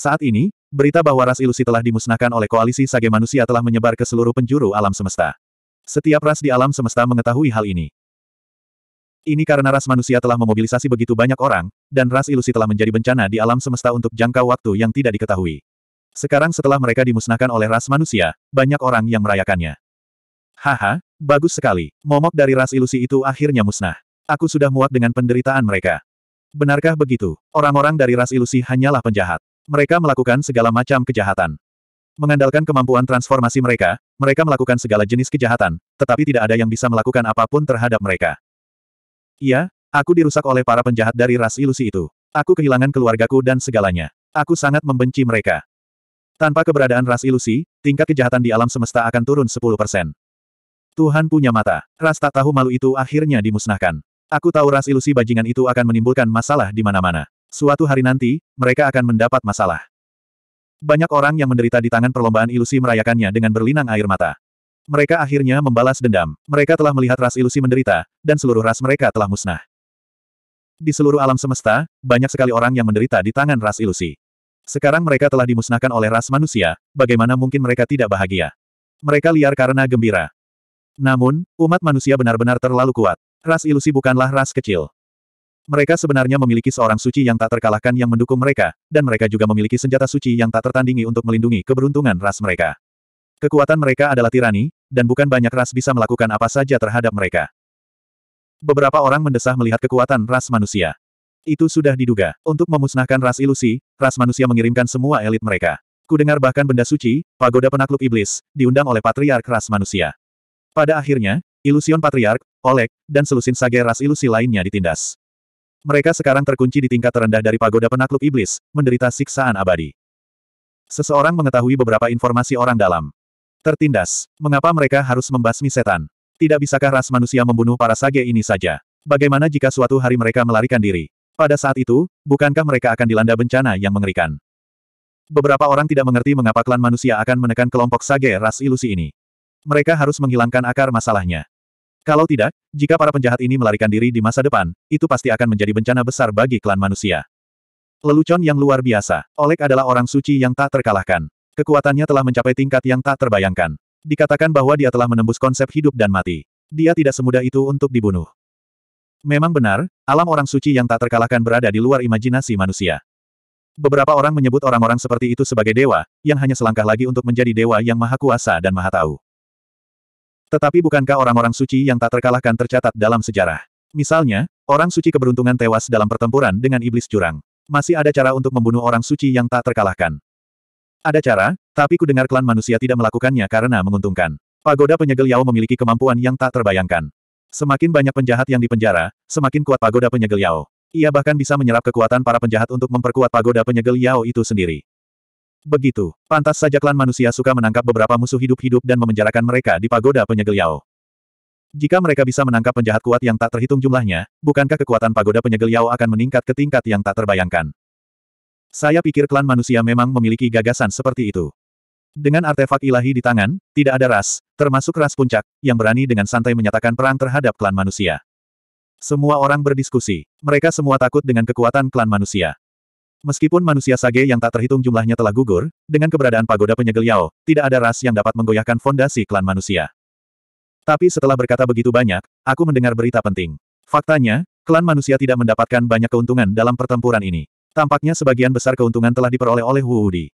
Saat ini, berita bahwa ras ilusi telah dimusnahkan oleh koalisi sage manusia telah menyebar ke seluruh penjuru alam semesta. Setiap ras di alam semesta mengetahui hal ini. Ini karena ras manusia telah memobilisasi begitu banyak orang, dan ras ilusi telah menjadi bencana di alam semesta untuk jangka waktu yang tidak diketahui. Sekarang setelah mereka dimusnahkan oleh ras manusia, banyak orang yang merayakannya. Haha, bagus sekali. Momok dari ras ilusi itu akhirnya musnah. Aku sudah muak dengan penderitaan mereka. Benarkah begitu? Orang-orang dari ras ilusi hanyalah penjahat. Mereka melakukan segala macam kejahatan. Mengandalkan kemampuan transformasi mereka, mereka melakukan segala jenis kejahatan, tetapi tidak ada yang bisa melakukan apapun terhadap mereka. Iya, aku dirusak oleh para penjahat dari ras ilusi itu. Aku kehilangan keluargaku dan segalanya. Aku sangat membenci mereka. Tanpa keberadaan ras ilusi, tingkat kejahatan di alam semesta akan turun 10%. Tuhan punya mata. Ras tak tahu malu itu akhirnya dimusnahkan. Aku tahu ras ilusi bajingan itu akan menimbulkan masalah di mana-mana. Suatu hari nanti, mereka akan mendapat masalah. Banyak orang yang menderita di tangan perlombaan ilusi merayakannya dengan berlinang air mata. Mereka akhirnya membalas dendam. Mereka telah melihat ras ilusi menderita, dan seluruh ras mereka telah musnah. Di seluruh alam semesta, banyak sekali orang yang menderita di tangan ras ilusi. Sekarang mereka telah dimusnahkan oleh ras manusia, bagaimana mungkin mereka tidak bahagia? Mereka liar karena gembira. Namun, umat manusia benar-benar terlalu kuat. Ras ilusi bukanlah ras kecil. Mereka sebenarnya memiliki seorang suci yang tak terkalahkan yang mendukung mereka, dan mereka juga memiliki senjata suci yang tak tertandingi untuk melindungi keberuntungan ras mereka. Kekuatan mereka adalah tirani, dan bukan banyak ras bisa melakukan apa saja terhadap mereka. Beberapa orang mendesah melihat kekuatan ras manusia. Itu sudah diduga. Untuk memusnahkan ras ilusi, ras manusia mengirimkan semua elit mereka. Kudengar bahkan benda suci, pagoda penakluk iblis, diundang oleh patriark ras manusia. Pada akhirnya, ilusion patriark, Oleg, dan selusin sage ras ilusi lainnya ditindas. Mereka sekarang terkunci di tingkat terendah dari pagoda penakluk iblis, menderita siksaan abadi. Seseorang mengetahui beberapa informasi orang dalam. Tertindas. Mengapa mereka harus membasmi setan? Tidak bisakah ras manusia membunuh para sage ini saja? Bagaimana jika suatu hari mereka melarikan diri? Pada saat itu, bukankah mereka akan dilanda bencana yang mengerikan? Beberapa orang tidak mengerti mengapa klan manusia akan menekan kelompok sage ras ilusi ini. Mereka harus menghilangkan akar masalahnya. Kalau tidak, jika para penjahat ini melarikan diri di masa depan, itu pasti akan menjadi bencana besar bagi klan manusia. Lelucon yang luar biasa. Oleg adalah orang suci yang tak terkalahkan. Kekuatannya telah mencapai tingkat yang tak terbayangkan. Dikatakan bahwa dia telah menembus konsep hidup dan mati. Dia tidak semudah itu untuk dibunuh. Memang benar, alam orang suci yang tak terkalahkan berada di luar imajinasi manusia. Beberapa orang menyebut orang-orang seperti itu sebagai dewa, yang hanya selangkah lagi untuk menjadi dewa yang maha kuasa dan maha tahu. Tetapi bukankah orang-orang suci yang tak terkalahkan tercatat dalam sejarah? Misalnya, orang suci keberuntungan tewas dalam pertempuran dengan iblis curang. Masih ada cara untuk membunuh orang suci yang tak terkalahkan. Ada cara, tapi kudengar klan manusia tidak melakukannya karena menguntungkan. Pagoda penyegel Yao memiliki kemampuan yang tak terbayangkan. Semakin banyak penjahat yang dipenjara, semakin kuat pagoda penyegel Yao. Ia bahkan bisa menyerap kekuatan para penjahat untuk memperkuat pagoda penyegel Yao itu sendiri. Begitu, pantas saja klan manusia suka menangkap beberapa musuh hidup-hidup dan memenjarakan mereka di pagoda penyegel Yao. Jika mereka bisa menangkap penjahat kuat yang tak terhitung jumlahnya, bukankah kekuatan pagoda penyegel Yao akan meningkat ke tingkat yang tak terbayangkan? Saya pikir klan manusia memang memiliki gagasan seperti itu. Dengan artefak ilahi di tangan, tidak ada ras, termasuk ras puncak, yang berani dengan santai menyatakan perang terhadap klan manusia. Semua orang berdiskusi. Mereka semua takut dengan kekuatan klan manusia. Meskipun manusia sage yang tak terhitung jumlahnya telah gugur, dengan keberadaan pagoda penyegel Yao, tidak ada ras yang dapat menggoyahkan fondasi klan manusia. Tapi setelah berkata begitu banyak, aku mendengar berita penting. Faktanya, klan manusia tidak mendapatkan banyak keuntungan dalam pertempuran ini. Tampaknya sebagian besar keuntungan telah diperoleh oleh Wu Wudi.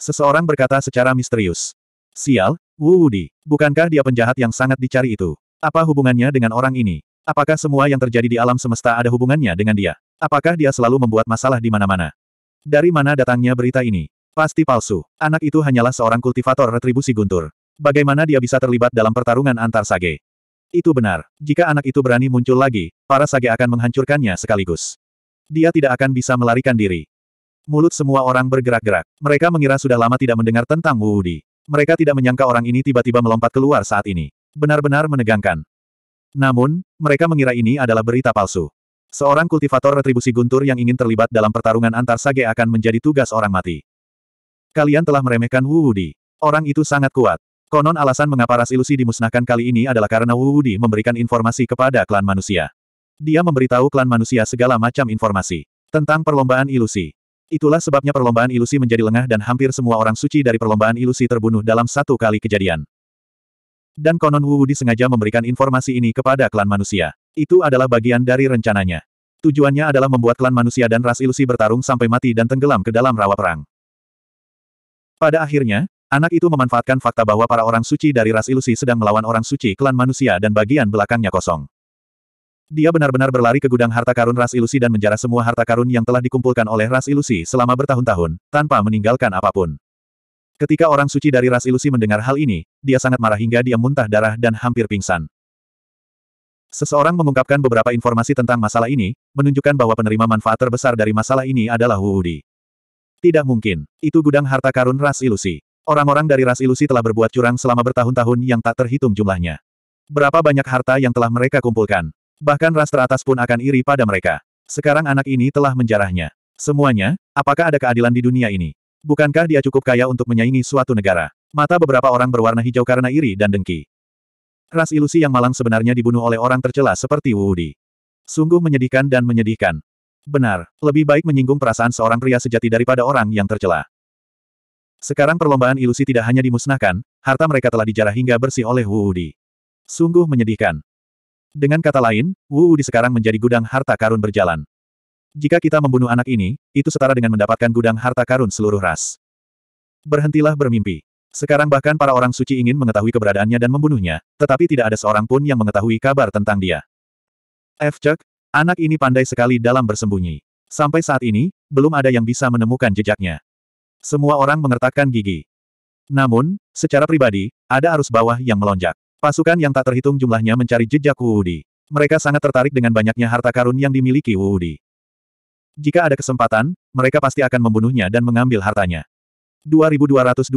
Seseorang berkata secara misterius. Sial, Wu Wudi, bukankah dia penjahat yang sangat dicari itu? Apa hubungannya dengan orang ini? Apakah semua yang terjadi di alam semesta ada hubungannya dengan dia? Apakah dia selalu membuat masalah di mana-mana? Dari mana datangnya berita ini? Pasti palsu. Anak itu hanyalah seorang kultivator retribusi guntur. Bagaimana dia bisa terlibat dalam pertarungan antar sage? Itu benar. Jika anak itu berani muncul lagi, para sage akan menghancurkannya sekaligus. Dia tidak akan bisa melarikan diri. Mulut semua orang bergerak-gerak. Mereka mengira sudah lama tidak mendengar tentang Wu Di. Mereka tidak menyangka orang ini tiba-tiba melompat keluar saat ini. Benar-benar menegangkan. Namun, mereka mengira ini adalah berita palsu. Seorang kultivator retribusi guntur yang ingin terlibat dalam pertarungan antar sage akan menjadi tugas orang mati. Kalian telah meremehkan Wu Wudi. Orang itu sangat kuat. Konon alasan mengapa ras ilusi dimusnahkan kali ini adalah karena Wu Wudi memberikan informasi kepada klan manusia. Dia memberitahu klan manusia segala macam informasi tentang perlombaan ilusi. Itulah sebabnya perlombaan ilusi menjadi lengah dan hampir semua orang suci dari perlombaan ilusi terbunuh dalam satu kali kejadian. Dan konon Wu Wudi sengaja memberikan informasi ini kepada klan manusia. Itu adalah bagian dari rencananya. Tujuannya adalah membuat klan manusia dan ras ilusi bertarung sampai mati dan tenggelam ke dalam rawa perang. Pada akhirnya, anak itu memanfaatkan fakta bahwa para orang suci dari ras ilusi sedang melawan orang suci klan manusia dan bagian belakangnya kosong. Dia benar-benar berlari ke gudang harta karun ras ilusi dan menjarah semua harta karun yang telah dikumpulkan oleh ras ilusi selama bertahun-tahun, tanpa meninggalkan apapun. Ketika orang suci dari ras ilusi mendengar hal ini, dia sangat marah hingga dia muntah darah dan hampir pingsan. Seseorang mengungkapkan beberapa informasi tentang masalah ini, menunjukkan bahwa penerima manfaat terbesar dari masalah ini adalah Wuudi. Tidak mungkin. Itu gudang harta karun ras ilusi. Orang-orang dari ras ilusi telah berbuat curang selama bertahun-tahun yang tak terhitung jumlahnya. Berapa banyak harta yang telah mereka kumpulkan. Bahkan ras teratas pun akan iri pada mereka. Sekarang anak ini telah menjarahnya. Semuanya, apakah ada keadilan di dunia ini? Bukankah dia cukup kaya untuk menyaingi suatu negara? Mata beberapa orang berwarna hijau karena iri dan dengki. Ras ilusi yang malang sebenarnya dibunuh oleh orang tercela seperti Wudi. Sungguh menyedihkan dan menyedihkan. Benar, lebih baik menyinggung perasaan seorang pria sejati daripada orang yang tercela. Sekarang perlombaan ilusi tidak hanya dimusnahkan, harta mereka telah dijarah hingga bersih oleh Wudi. Sungguh menyedihkan. Dengan kata lain, Wu Udi sekarang menjadi gudang harta karun berjalan. Jika kita membunuh anak ini, itu setara dengan mendapatkan gudang harta karun seluruh ras. Berhentilah bermimpi. Sekarang bahkan para orang suci ingin mengetahui keberadaannya dan membunuhnya, tetapi tidak ada seorang pun yang mengetahui kabar tentang dia. F. Chuck, anak ini pandai sekali dalam bersembunyi. Sampai saat ini, belum ada yang bisa menemukan jejaknya. Semua orang mengertakkan gigi. Namun, secara pribadi, ada arus bawah yang melonjak. Pasukan yang tak terhitung jumlahnya mencari jejak Wuudi. Mereka sangat tertarik dengan banyaknya harta karun yang dimiliki Wuudi. Jika ada kesempatan, mereka pasti akan membunuhnya dan mengambil hartanya. 2222.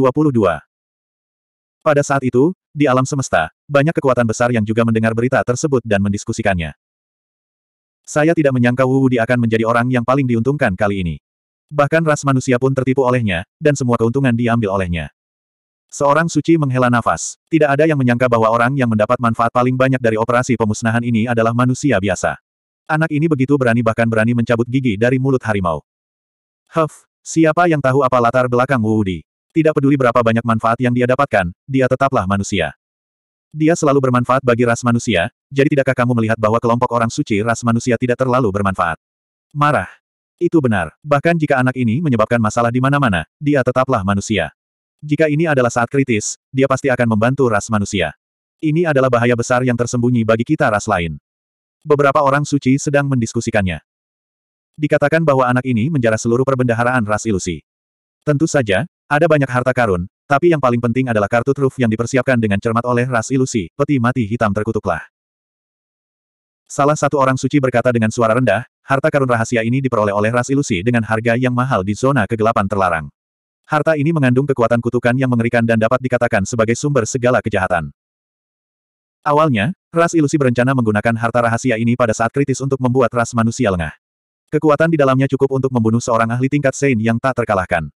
Pada saat itu, di alam semesta, banyak kekuatan besar yang juga mendengar berita tersebut dan mendiskusikannya. Saya tidak menyangka Wu Wudi akan menjadi orang yang paling diuntungkan kali ini. Bahkan ras manusia pun tertipu olehnya, dan semua keuntungan diambil olehnya. Seorang suci menghela nafas. Tidak ada yang menyangka bahwa orang yang mendapat manfaat paling banyak dari operasi pemusnahan ini adalah manusia biasa. Anak ini begitu berani bahkan berani mencabut gigi dari mulut harimau. Huff, Siapa yang tahu apa latar belakang Wu Wudi? Tidak peduli berapa banyak manfaat yang dia dapatkan, dia tetaplah manusia. Dia selalu bermanfaat bagi ras manusia, jadi tidakkah kamu melihat bahwa kelompok orang suci ras manusia tidak terlalu bermanfaat? Marah. Itu benar. Bahkan jika anak ini menyebabkan masalah di mana-mana, dia tetaplah manusia. Jika ini adalah saat kritis, dia pasti akan membantu ras manusia. Ini adalah bahaya besar yang tersembunyi bagi kita ras lain. Beberapa orang suci sedang mendiskusikannya. Dikatakan bahwa anak ini menjarah seluruh perbendaharaan ras ilusi. Tentu saja, ada banyak harta karun, tapi yang paling penting adalah kartu truf yang dipersiapkan dengan cermat oleh ras ilusi, peti mati hitam terkutuklah. Salah satu orang suci berkata dengan suara rendah, harta karun rahasia ini diperoleh oleh ras ilusi dengan harga yang mahal di zona kegelapan terlarang. Harta ini mengandung kekuatan kutukan yang mengerikan dan dapat dikatakan sebagai sumber segala kejahatan. Awalnya, ras ilusi berencana menggunakan harta rahasia ini pada saat kritis untuk membuat ras manusia lengah. Kekuatan di dalamnya cukup untuk membunuh seorang ahli tingkat Sein yang tak terkalahkan.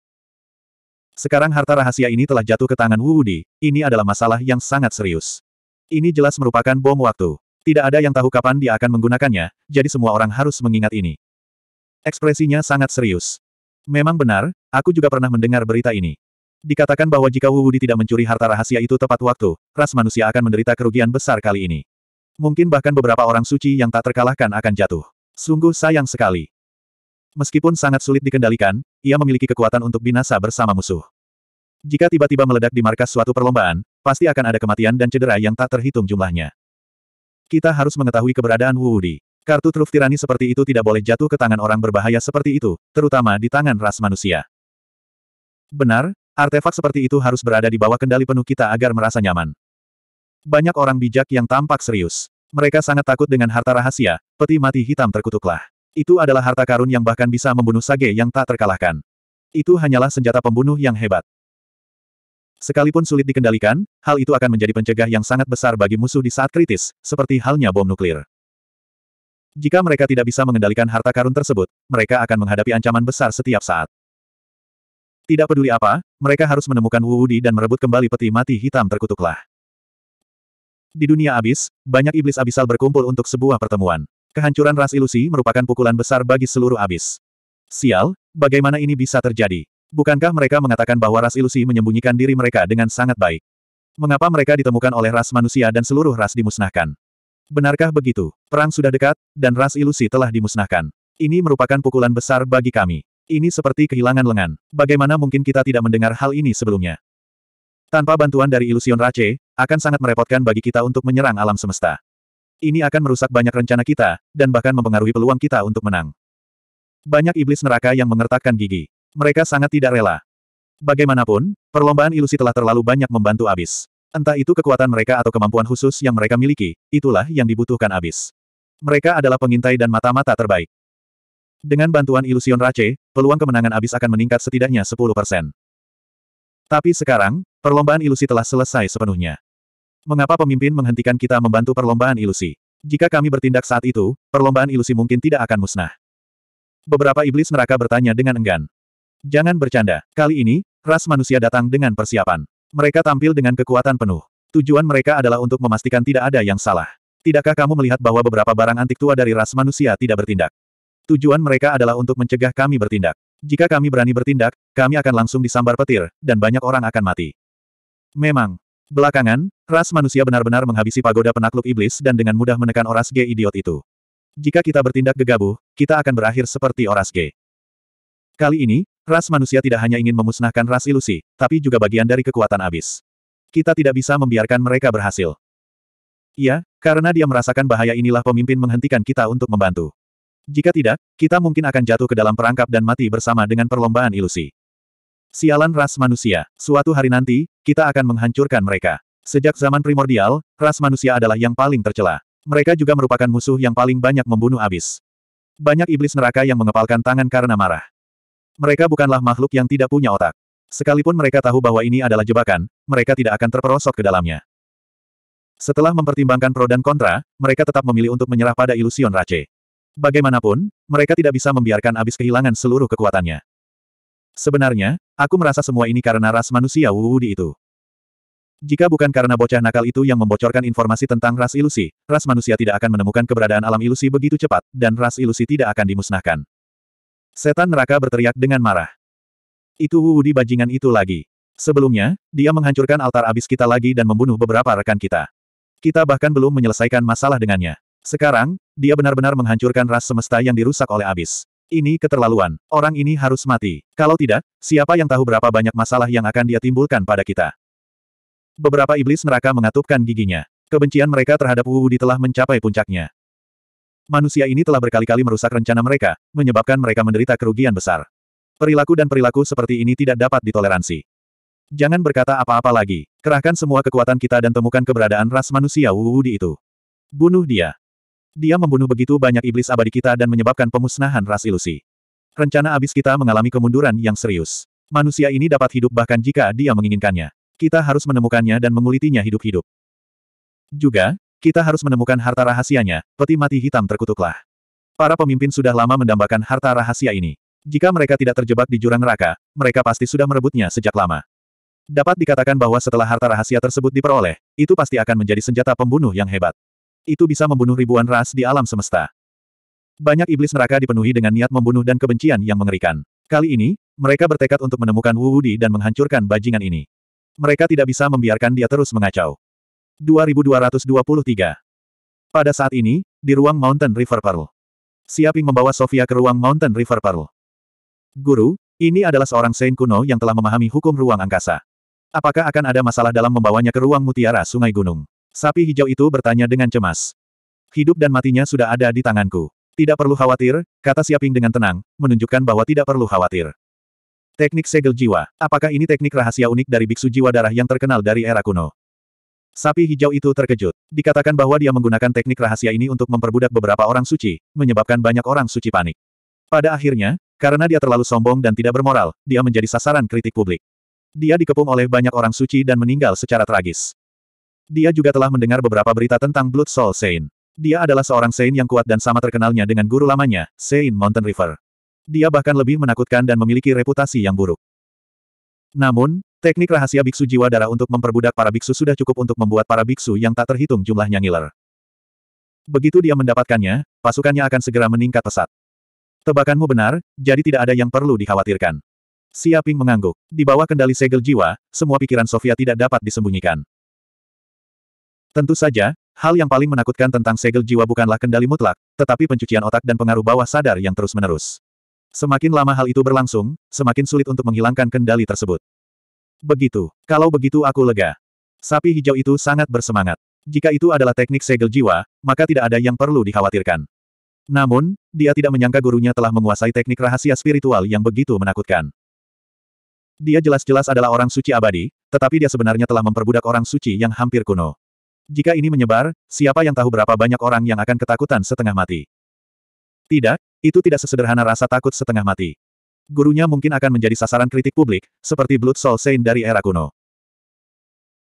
Sekarang harta rahasia ini telah jatuh ke tangan Wu Wudi, ini adalah masalah yang sangat serius. Ini jelas merupakan bom waktu. Tidak ada yang tahu kapan dia akan menggunakannya, jadi semua orang harus mengingat ini. Ekspresinya sangat serius. Memang benar, aku juga pernah mendengar berita ini. Dikatakan bahwa jika Wu Wudi tidak mencuri harta rahasia itu tepat waktu, ras manusia akan menderita kerugian besar kali ini. Mungkin bahkan beberapa orang suci yang tak terkalahkan akan jatuh. Sungguh sayang sekali. Meskipun sangat sulit dikendalikan, ia memiliki kekuatan untuk binasa bersama musuh. Jika tiba-tiba meledak di markas suatu perlombaan, pasti akan ada kematian dan cedera yang tak terhitung jumlahnya. Kita harus mengetahui keberadaan Wu Wudi. Kartu truf tirani seperti itu tidak boleh jatuh ke tangan orang berbahaya seperti itu, terutama di tangan ras manusia. Benar, artefak seperti itu harus berada di bawah kendali penuh kita agar merasa nyaman. Banyak orang bijak yang tampak serius. Mereka sangat takut dengan harta rahasia, peti mati hitam terkutuklah. Itu adalah harta karun yang bahkan bisa membunuh Sage yang tak terkalahkan. Itu hanyalah senjata pembunuh yang hebat. Sekalipun sulit dikendalikan, hal itu akan menjadi pencegah yang sangat besar bagi musuh di saat kritis, seperti halnya bom nuklir. Jika mereka tidak bisa mengendalikan harta karun tersebut, mereka akan menghadapi ancaman besar setiap saat. Tidak peduli apa, mereka harus menemukan Wu Wudi dan merebut kembali peti mati hitam terkutuklah. Di dunia abis, banyak iblis abisal berkumpul untuk sebuah pertemuan. Kehancuran ras ilusi merupakan pukulan besar bagi seluruh abis. Sial, bagaimana ini bisa terjadi? Bukankah mereka mengatakan bahwa ras ilusi menyembunyikan diri mereka dengan sangat baik? Mengapa mereka ditemukan oleh ras manusia dan seluruh ras dimusnahkan? Benarkah begitu? Perang sudah dekat, dan ras ilusi telah dimusnahkan. Ini merupakan pukulan besar bagi kami. Ini seperti kehilangan lengan. Bagaimana mungkin kita tidak mendengar hal ini sebelumnya? Tanpa bantuan dari ilusion Rache, akan sangat merepotkan bagi kita untuk menyerang alam semesta. Ini akan merusak banyak rencana kita, dan bahkan mempengaruhi peluang kita untuk menang. Banyak iblis neraka yang mengertakkan gigi. Mereka sangat tidak rela. Bagaimanapun, perlombaan ilusi telah terlalu banyak membantu Abis. Entah itu kekuatan mereka atau kemampuan khusus yang mereka miliki, itulah yang dibutuhkan Abis. Mereka adalah pengintai dan mata-mata terbaik. Dengan bantuan ilusion race, peluang kemenangan Abis akan meningkat setidaknya 10%. Tapi sekarang, perlombaan ilusi telah selesai sepenuhnya. Mengapa pemimpin menghentikan kita membantu perlombaan ilusi? Jika kami bertindak saat itu, perlombaan ilusi mungkin tidak akan musnah. Beberapa iblis neraka bertanya dengan enggan. Jangan bercanda. Kali ini, ras manusia datang dengan persiapan. Mereka tampil dengan kekuatan penuh. Tujuan mereka adalah untuk memastikan tidak ada yang salah. Tidakkah kamu melihat bahwa beberapa barang antik tua dari ras manusia tidak bertindak? Tujuan mereka adalah untuk mencegah kami bertindak. Jika kami berani bertindak, kami akan langsung disambar petir, dan banyak orang akan mati. Memang, Belakangan, ras manusia benar-benar menghabisi pagoda penakluk iblis dan dengan mudah menekan oras G idiot itu. Jika kita bertindak gegabah, kita akan berakhir seperti oras G. Kali ini, ras manusia tidak hanya ingin memusnahkan ras ilusi, tapi juga bagian dari kekuatan abis. Kita tidak bisa membiarkan mereka berhasil. Iya, karena dia merasakan bahaya inilah pemimpin menghentikan kita untuk membantu. Jika tidak, kita mungkin akan jatuh ke dalam perangkap dan mati bersama dengan perlombaan ilusi. Sialan ras manusia. Suatu hari nanti, kita akan menghancurkan mereka. Sejak zaman primordial, ras manusia adalah yang paling tercela. Mereka juga merupakan musuh yang paling banyak membunuh abis. Banyak iblis neraka yang mengepalkan tangan karena marah. Mereka bukanlah makhluk yang tidak punya otak. Sekalipun mereka tahu bahwa ini adalah jebakan, mereka tidak akan terperosok ke dalamnya. Setelah mempertimbangkan pro dan kontra, mereka tetap memilih untuk menyerah pada ilusion Rache. Bagaimanapun, mereka tidak bisa membiarkan abis kehilangan seluruh kekuatannya. Sebenarnya, aku merasa semua ini karena ras manusia di itu. Jika bukan karena bocah nakal itu yang membocorkan informasi tentang ras ilusi, ras manusia tidak akan menemukan keberadaan alam ilusi begitu cepat, dan ras ilusi tidak akan dimusnahkan. Setan neraka berteriak dengan marah. Itu di bajingan itu lagi. Sebelumnya, dia menghancurkan altar abis kita lagi dan membunuh beberapa rekan kita. Kita bahkan belum menyelesaikan masalah dengannya. Sekarang, dia benar-benar menghancurkan ras semesta yang dirusak oleh abis. Ini keterlaluan. Orang ini harus mati. Kalau tidak, siapa yang tahu berapa banyak masalah yang akan dia timbulkan pada kita. Beberapa iblis neraka mengatupkan giginya. Kebencian mereka terhadap Wu Di telah mencapai puncaknya. Manusia ini telah berkali-kali merusak rencana mereka, menyebabkan mereka menderita kerugian besar. Perilaku dan perilaku seperti ini tidak dapat ditoleransi. Jangan berkata apa-apa lagi. Kerahkan semua kekuatan kita dan temukan keberadaan ras manusia Wu Di itu. Bunuh dia. Dia membunuh begitu banyak iblis abadi kita dan menyebabkan pemusnahan ras ilusi. Rencana abis kita mengalami kemunduran yang serius. Manusia ini dapat hidup bahkan jika dia menginginkannya. Kita harus menemukannya dan mengulitinya hidup-hidup. Juga, kita harus menemukan harta rahasianya, peti mati hitam terkutuklah. Para pemimpin sudah lama mendambakan harta rahasia ini. Jika mereka tidak terjebak di jurang neraka, mereka pasti sudah merebutnya sejak lama. Dapat dikatakan bahwa setelah harta rahasia tersebut diperoleh, itu pasti akan menjadi senjata pembunuh yang hebat itu bisa membunuh ribuan ras di alam semesta. Banyak iblis neraka dipenuhi dengan niat membunuh dan kebencian yang mengerikan. Kali ini, mereka bertekad untuk menemukan Wu Wudi dan menghancurkan bajingan ini. Mereka tidak bisa membiarkan dia terus mengacau. 2223 Pada saat ini, di ruang Mountain River Pearl. Siaping membawa Sofia ke ruang Mountain River Pearl. Guru, ini adalah seorang Saint kuno yang telah memahami hukum ruang angkasa. Apakah akan ada masalah dalam membawanya ke ruang mutiara sungai gunung? Sapi hijau itu bertanya dengan cemas. Hidup dan matinya sudah ada di tanganku. Tidak perlu khawatir, kata Siaping dengan tenang, menunjukkan bahwa tidak perlu khawatir. Teknik segel jiwa. Apakah ini teknik rahasia unik dari biksu jiwa darah yang terkenal dari era kuno? Sapi hijau itu terkejut. Dikatakan bahwa dia menggunakan teknik rahasia ini untuk memperbudak beberapa orang suci, menyebabkan banyak orang suci panik. Pada akhirnya, karena dia terlalu sombong dan tidak bermoral, dia menjadi sasaran kritik publik. Dia dikepung oleh banyak orang suci dan meninggal secara tragis. Dia juga telah mendengar beberapa berita tentang Blood Soul Saint. Dia adalah seorang Saint yang kuat dan sama terkenalnya dengan guru lamanya, Saint Mountain River. Dia bahkan lebih menakutkan dan memiliki reputasi yang buruk. Namun, teknik rahasia biksu jiwa darah untuk memperbudak para biksu sudah cukup untuk membuat para biksu yang tak terhitung jumlahnya ngiler. Begitu dia mendapatkannya, pasukannya akan segera meningkat pesat. Tebakanmu benar, jadi tidak ada yang perlu dikhawatirkan. Siaping mengangguk. Di bawah kendali segel jiwa, semua pikiran Sofia tidak dapat disembunyikan. Tentu saja, hal yang paling menakutkan tentang segel jiwa bukanlah kendali mutlak, tetapi pencucian otak dan pengaruh bawah sadar yang terus-menerus. Semakin lama hal itu berlangsung, semakin sulit untuk menghilangkan kendali tersebut. Begitu. Kalau begitu aku lega. Sapi hijau itu sangat bersemangat. Jika itu adalah teknik segel jiwa, maka tidak ada yang perlu dikhawatirkan. Namun, dia tidak menyangka gurunya telah menguasai teknik rahasia spiritual yang begitu menakutkan. Dia jelas-jelas adalah orang suci abadi, tetapi dia sebenarnya telah memperbudak orang suci yang hampir kuno. Jika ini menyebar, siapa yang tahu berapa banyak orang yang akan ketakutan setengah mati. Tidak, itu tidak sesederhana rasa takut setengah mati. Gurunya mungkin akan menjadi sasaran kritik publik, seperti Blood Soul Saint dari era kuno.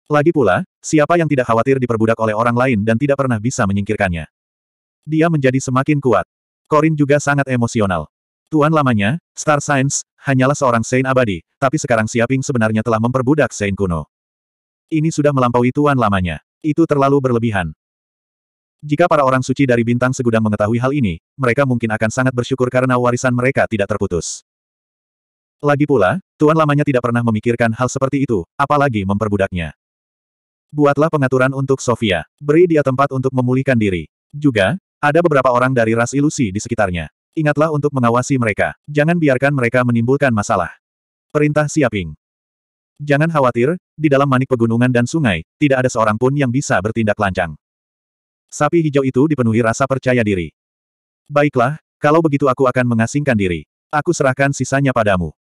Lagi pula, siapa yang tidak khawatir diperbudak oleh orang lain dan tidak pernah bisa menyingkirkannya. Dia menjadi semakin kuat. Corin juga sangat emosional. Tuan lamanya, Star Science, hanyalah seorang Saint abadi, tapi sekarang Siaping sebenarnya telah memperbudak Saint kuno. Ini sudah melampaui tuan lamanya. Itu terlalu berlebihan. Jika para orang suci dari bintang segudang mengetahui hal ini, mereka mungkin akan sangat bersyukur karena warisan mereka tidak terputus. Lagi pula, Tuan lamanya tidak pernah memikirkan hal seperti itu, apalagi memperbudaknya. Buatlah pengaturan untuk Sofia. Beri dia tempat untuk memulihkan diri. Juga, ada beberapa orang dari ras ilusi di sekitarnya. Ingatlah untuk mengawasi mereka. Jangan biarkan mereka menimbulkan masalah. Perintah Siaping Jangan khawatir, di dalam manik pegunungan dan sungai, tidak ada seorang pun yang bisa bertindak lancang. Sapi hijau itu dipenuhi rasa percaya diri. Baiklah, kalau begitu aku akan mengasingkan diri. Aku serahkan sisanya padamu.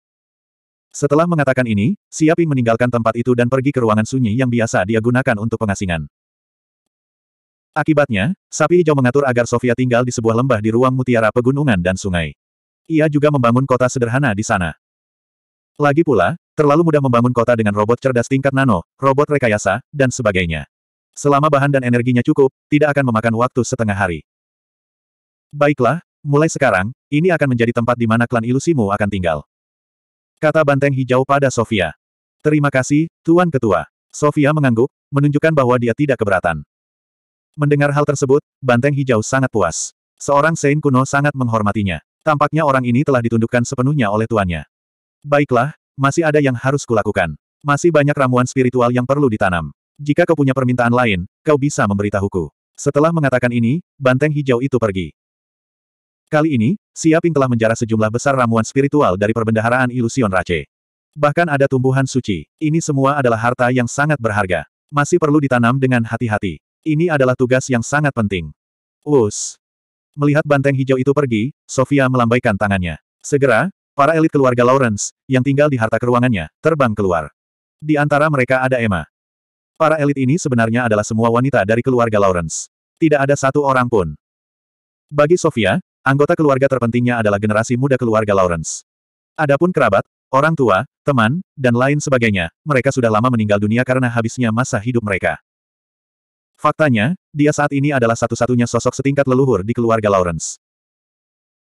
Setelah mengatakan ini, siapi meninggalkan tempat itu dan pergi ke ruangan sunyi yang biasa dia gunakan untuk pengasingan. Akibatnya, sapi hijau mengatur agar Sofia tinggal di sebuah lembah di ruang mutiara pegunungan dan sungai. Ia juga membangun kota sederhana di sana. Lagi pula, terlalu mudah membangun kota dengan robot cerdas tingkat nano, robot rekayasa, dan sebagainya. Selama bahan dan energinya cukup, tidak akan memakan waktu setengah hari. Baiklah, mulai sekarang, ini akan menjadi tempat di mana klan ilusimu akan tinggal. Kata banteng hijau pada Sofia. Terima kasih, Tuan Ketua. Sofia mengangguk, menunjukkan bahwa dia tidak keberatan. Mendengar hal tersebut, banteng hijau sangat puas. Seorang Sein kuno sangat menghormatinya. Tampaknya orang ini telah ditundukkan sepenuhnya oleh tuannya. Baiklah, masih ada yang harus kulakukan. Masih banyak ramuan spiritual yang perlu ditanam. Jika kau punya permintaan lain, kau bisa memberitahuku. Setelah mengatakan ini, banteng hijau itu pergi. Kali ini, Siaping telah menjarah sejumlah besar ramuan spiritual dari perbendaharaan ilusion Rache. Bahkan ada tumbuhan suci. Ini semua adalah harta yang sangat berharga. Masih perlu ditanam dengan hati-hati. Ini adalah tugas yang sangat penting. Us. Melihat banteng hijau itu pergi, Sofia melambaikan tangannya. Segera, Para elit keluarga Lawrence, yang tinggal di harta keruangannya, terbang keluar. Di antara mereka ada Emma. Para elit ini sebenarnya adalah semua wanita dari keluarga Lawrence. Tidak ada satu orang pun. Bagi Sofia, anggota keluarga terpentingnya adalah generasi muda keluarga Lawrence. Adapun kerabat, orang tua, teman, dan lain sebagainya, mereka sudah lama meninggal dunia karena habisnya masa hidup mereka. Faktanya, dia saat ini adalah satu-satunya sosok setingkat leluhur di keluarga Lawrence.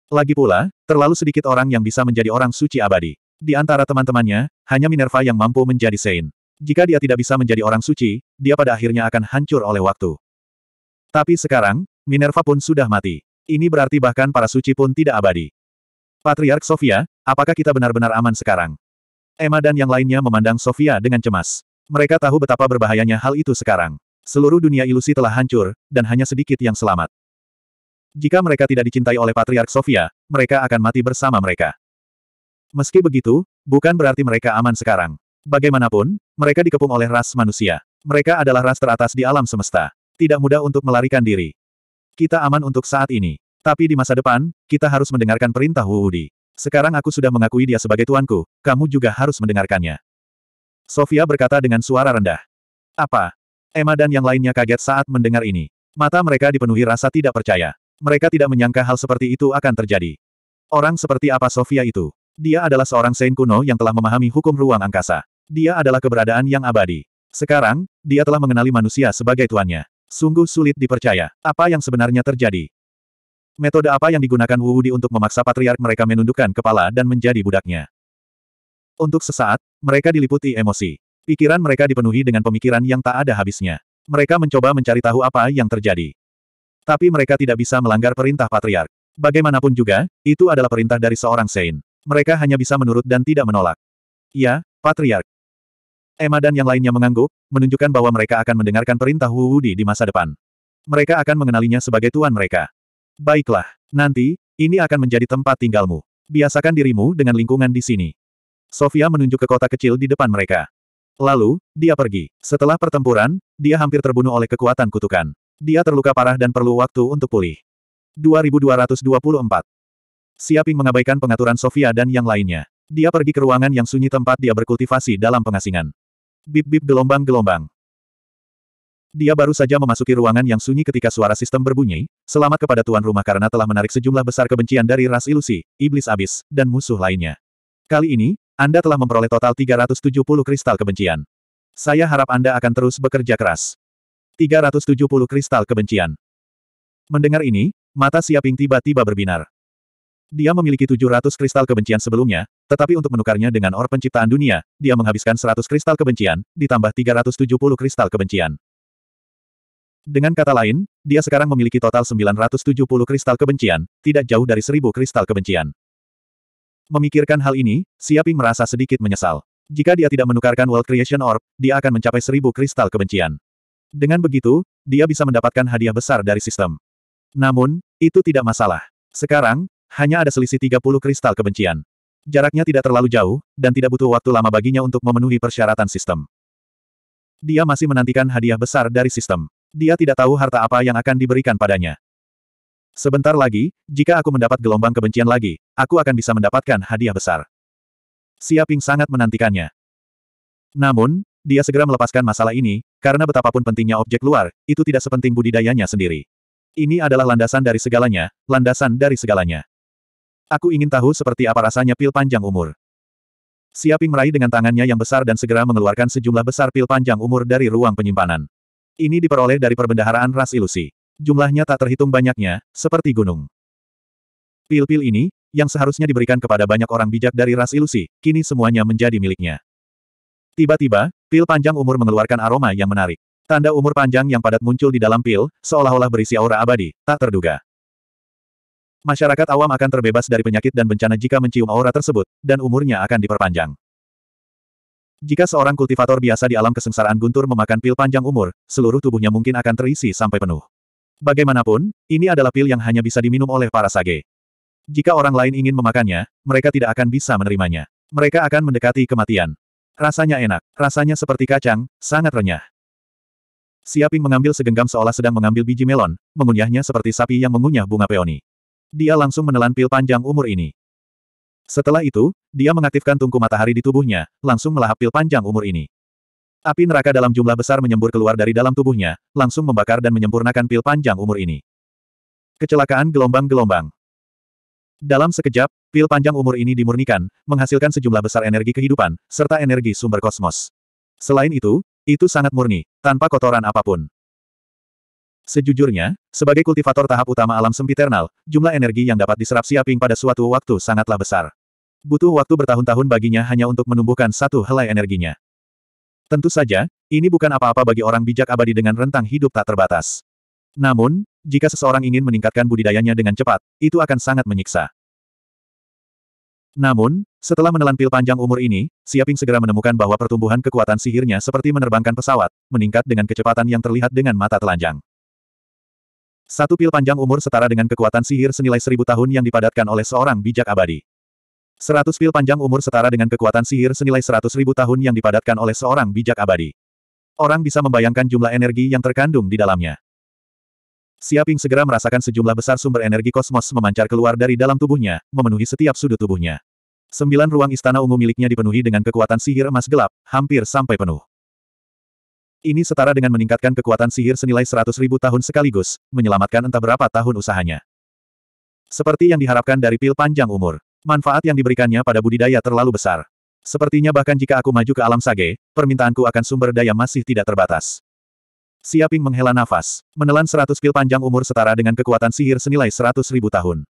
Lagi pula, terlalu sedikit orang yang bisa menjadi orang suci abadi. Di antara teman-temannya, hanya Minerva yang mampu menjadi Saint. Jika dia tidak bisa menjadi orang suci, dia pada akhirnya akan hancur oleh waktu. Tapi sekarang, Minerva pun sudah mati. Ini berarti bahkan para suci pun tidak abadi. Patriark Sofia, apakah kita benar-benar aman sekarang? Emma dan yang lainnya memandang Sofia dengan cemas. Mereka tahu betapa berbahayanya hal itu sekarang. Seluruh dunia ilusi telah hancur, dan hanya sedikit yang selamat. Jika mereka tidak dicintai oleh Patriark Sofia, mereka akan mati bersama mereka. Meski begitu, bukan berarti mereka aman sekarang. Bagaimanapun, mereka dikepung oleh ras manusia. Mereka adalah ras teratas di alam semesta. Tidak mudah untuk melarikan diri. Kita aman untuk saat ini. Tapi di masa depan, kita harus mendengarkan perintah Wuudi. Sekarang aku sudah mengakui dia sebagai tuanku, kamu juga harus mendengarkannya. Sofia berkata dengan suara rendah. Apa? Emma dan yang lainnya kaget saat mendengar ini. Mata mereka dipenuhi rasa tidak percaya. Mereka tidak menyangka hal seperti itu akan terjadi. Orang seperti apa Sofia itu? Dia adalah seorang Saint kuno yang telah memahami hukum ruang angkasa. Dia adalah keberadaan yang abadi. Sekarang, dia telah mengenali manusia sebagai tuannya. Sungguh sulit dipercaya. Apa yang sebenarnya terjadi? Metode apa yang digunakan Wu Wudi untuk memaksa patriark mereka menundukkan kepala dan menjadi budaknya? Untuk sesaat, mereka diliputi emosi. Pikiran mereka dipenuhi dengan pemikiran yang tak ada habisnya. Mereka mencoba mencari tahu apa yang terjadi. Tapi mereka tidak bisa melanggar perintah patriark. Bagaimanapun juga, itu adalah perintah dari seorang Sein. Mereka hanya bisa menurut dan tidak menolak. Ya, patriark. Emma dan yang lainnya mengangguk, menunjukkan bahwa mereka akan mendengarkan perintah Wu Wudi di masa depan. Mereka akan mengenalinya sebagai tuan mereka. Baiklah, nanti, ini akan menjadi tempat tinggalmu. Biasakan dirimu dengan lingkungan di sini. Sofia menunjuk ke kota kecil di depan mereka. Lalu, dia pergi. Setelah pertempuran, dia hampir terbunuh oleh kekuatan kutukan. Dia terluka parah dan perlu waktu untuk pulih. 2224. Siaping mengabaikan pengaturan Sofia dan yang lainnya. Dia pergi ke ruangan yang sunyi tempat dia berkultivasi dalam pengasingan. Bip-bip gelombang-gelombang. Dia baru saja memasuki ruangan yang sunyi ketika suara sistem berbunyi, selamat kepada tuan rumah karena telah menarik sejumlah besar kebencian dari ras ilusi, iblis abis, dan musuh lainnya. Kali ini, Anda telah memperoleh total 370 kristal kebencian. Saya harap Anda akan terus bekerja keras. 370 kristal kebencian. Mendengar ini, mata Siaping tiba-tiba berbinar. Dia memiliki 700 kristal kebencian sebelumnya, tetapi untuk menukarnya dengan or penciptaan dunia, dia menghabiskan 100 kristal kebencian, ditambah 370 kristal kebencian. Dengan kata lain, dia sekarang memiliki total 970 kristal kebencian, tidak jauh dari 1000 kristal kebencian. Memikirkan hal ini, Siaping merasa sedikit menyesal. Jika dia tidak menukarkan World Creation Orb, dia akan mencapai 1000 kristal kebencian. Dengan begitu, dia bisa mendapatkan hadiah besar dari sistem. Namun, itu tidak masalah. Sekarang, hanya ada selisih 30 kristal kebencian. Jaraknya tidak terlalu jauh, dan tidak butuh waktu lama baginya untuk memenuhi persyaratan sistem. Dia masih menantikan hadiah besar dari sistem. Dia tidak tahu harta apa yang akan diberikan padanya. Sebentar lagi, jika aku mendapat gelombang kebencian lagi, aku akan bisa mendapatkan hadiah besar. Siaping sangat menantikannya. Namun, dia segera melepaskan masalah ini, karena betapapun pentingnya objek luar, itu tidak sepenting budidayanya sendiri. Ini adalah landasan dari segalanya, landasan dari segalanya. Aku ingin tahu seperti apa rasanya pil panjang umur. Siaping meraih dengan tangannya yang besar dan segera mengeluarkan sejumlah besar pil panjang umur dari ruang penyimpanan. Ini diperoleh dari perbendaharaan ras ilusi. Jumlahnya tak terhitung banyaknya, seperti gunung. Pil-pil ini, yang seharusnya diberikan kepada banyak orang bijak dari ras ilusi, kini semuanya menjadi miliknya. Tiba-tiba, pil panjang umur mengeluarkan aroma yang menarik. Tanda umur panjang yang padat muncul di dalam pil, seolah-olah berisi aura abadi, tak terduga. Masyarakat awam akan terbebas dari penyakit dan bencana jika mencium aura tersebut, dan umurnya akan diperpanjang. Jika seorang kultivator biasa di alam kesengsaraan guntur memakan pil panjang umur, seluruh tubuhnya mungkin akan terisi sampai penuh. Bagaimanapun, ini adalah pil yang hanya bisa diminum oleh para sage. Jika orang lain ingin memakannya, mereka tidak akan bisa menerimanya. Mereka akan mendekati kematian. Rasanya enak, rasanya seperti kacang, sangat renyah. Siaping mengambil segenggam seolah sedang mengambil biji melon, mengunyahnya seperti sapi yang mengunyah bunga peoni. Dia langsung menelan pil panjang umur ini. Setelah itu, dia mengaktifkan tungku matahari di tubuhnya, langsung melahap pil panjang umur ini. Api neraka dalam jumlah besar menyembur keluar dari dalam tubuhnya, langsung membakar dan menyempurnakan pil panjang umur ini. Kecelakaan gelombang-gelombang. Dalam sekejap, pil panjang umur ini dimurnikan, menghasilkan sejumlah besar energi kehidupan, serta energi sumber kosmos. Selain itu, itu sangat murni, tanpa kotoran apapun. Sejujurnya, sebagai kultivator tahap utama alam sempiternal, jumlah energi yang dapat diserap Siaping pada suatu waktu sangatlah besar. Butuh waktu bertahun-tahun baginya hanya untuk menumbuhkan satu helai energinya. Tentu saja, ini bukan apa-apa bagi orang bijak abadi dengan rentang hidup tak terbatas. Namun, jika seseorang ingin meningkatkan budidayanya dengan cepat, itu akan sangat menyiksa. Namun, setelah menelan pil panjang umur ini, Siaping segera menemukan bahwa pertumbuhan kekuatan sihirnya seperti menerbangkan pesawat, meningkat dengan kecepatan yang terlihat dengan mata telanjang. Satu pil panjang umur setara dengan kekuatan sihir senilai seribu tahun yang dipadatkan oleh seorang bijak abadi. Seratus pil panjang umur setara dengan kekuatan sihir senilai seratus ribu tahun yang dipadatkan oleh seorang bijak abadi. Orang bisa membayangkan jumlah energi yang terkandung di dalamnya. Siaping segera merasakan sejumlah besar sumber energi kosmos memancar keluar dari dalam tubuhnya, memenuhi setiap sudut tubuhnya. Sembilan ruang istana ungu miliknya dipenuhi dengan kekuatan sihir emas gelap, hampir sampai penuh. Ini setara dengan meningkatkan kekuatan sihir senilai seratus ribu tahun sekaligus, menyelamatkan entah berapa tahun usahanya. Seperti yang diharapkan dari pil panjang umur, manfaat yang diberikannya pada budidaya terlalu besar. Sepertinya bahkan jika aku maju ke alam sage, permintaanku akan sumber daya masih tidak terbatas. Siaping menghela nafas, menelan seratus pil panjang umur setara dengan kekuatan sihir senilai seratus ribu tahun.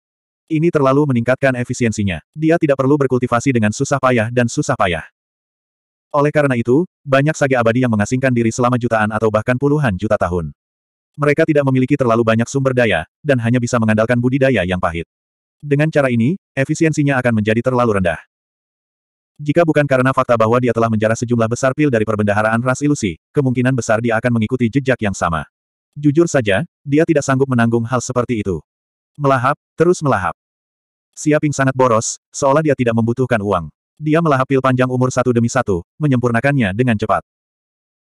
Ini terlalu meningkatkan efisiensinya. Dia tidak perlu berkultivasi dengan susah payah dan susah payah. Oleh karena itu, banyak sage abadi yang mengasingkan diri selama jutaan atau bahkan puluhan juta tahun. Mereka tidak memiliki terlalu banyak sumber daya, dan hanya bisa mengandalkan budidaya yang pahit. Dengan cara ini, efisiensinya akan menjadi terlalu rendah. Jika bukan karena fakta bahwa dia telah menjarah sejumlah besar pil dari perbendaharaan ras ilusi, kemungkinan besar dia akan mengikuti jejak yang sama. Jujur saja, dia tidak sanggup menanggung hal seperti itu. Melahap, terus melahap. Siaping sangat boros, seolah dia tidak membutuhkan uang. Dia melahap pil panjang umur satu demi satu, menyempurnakannya dengan cepat.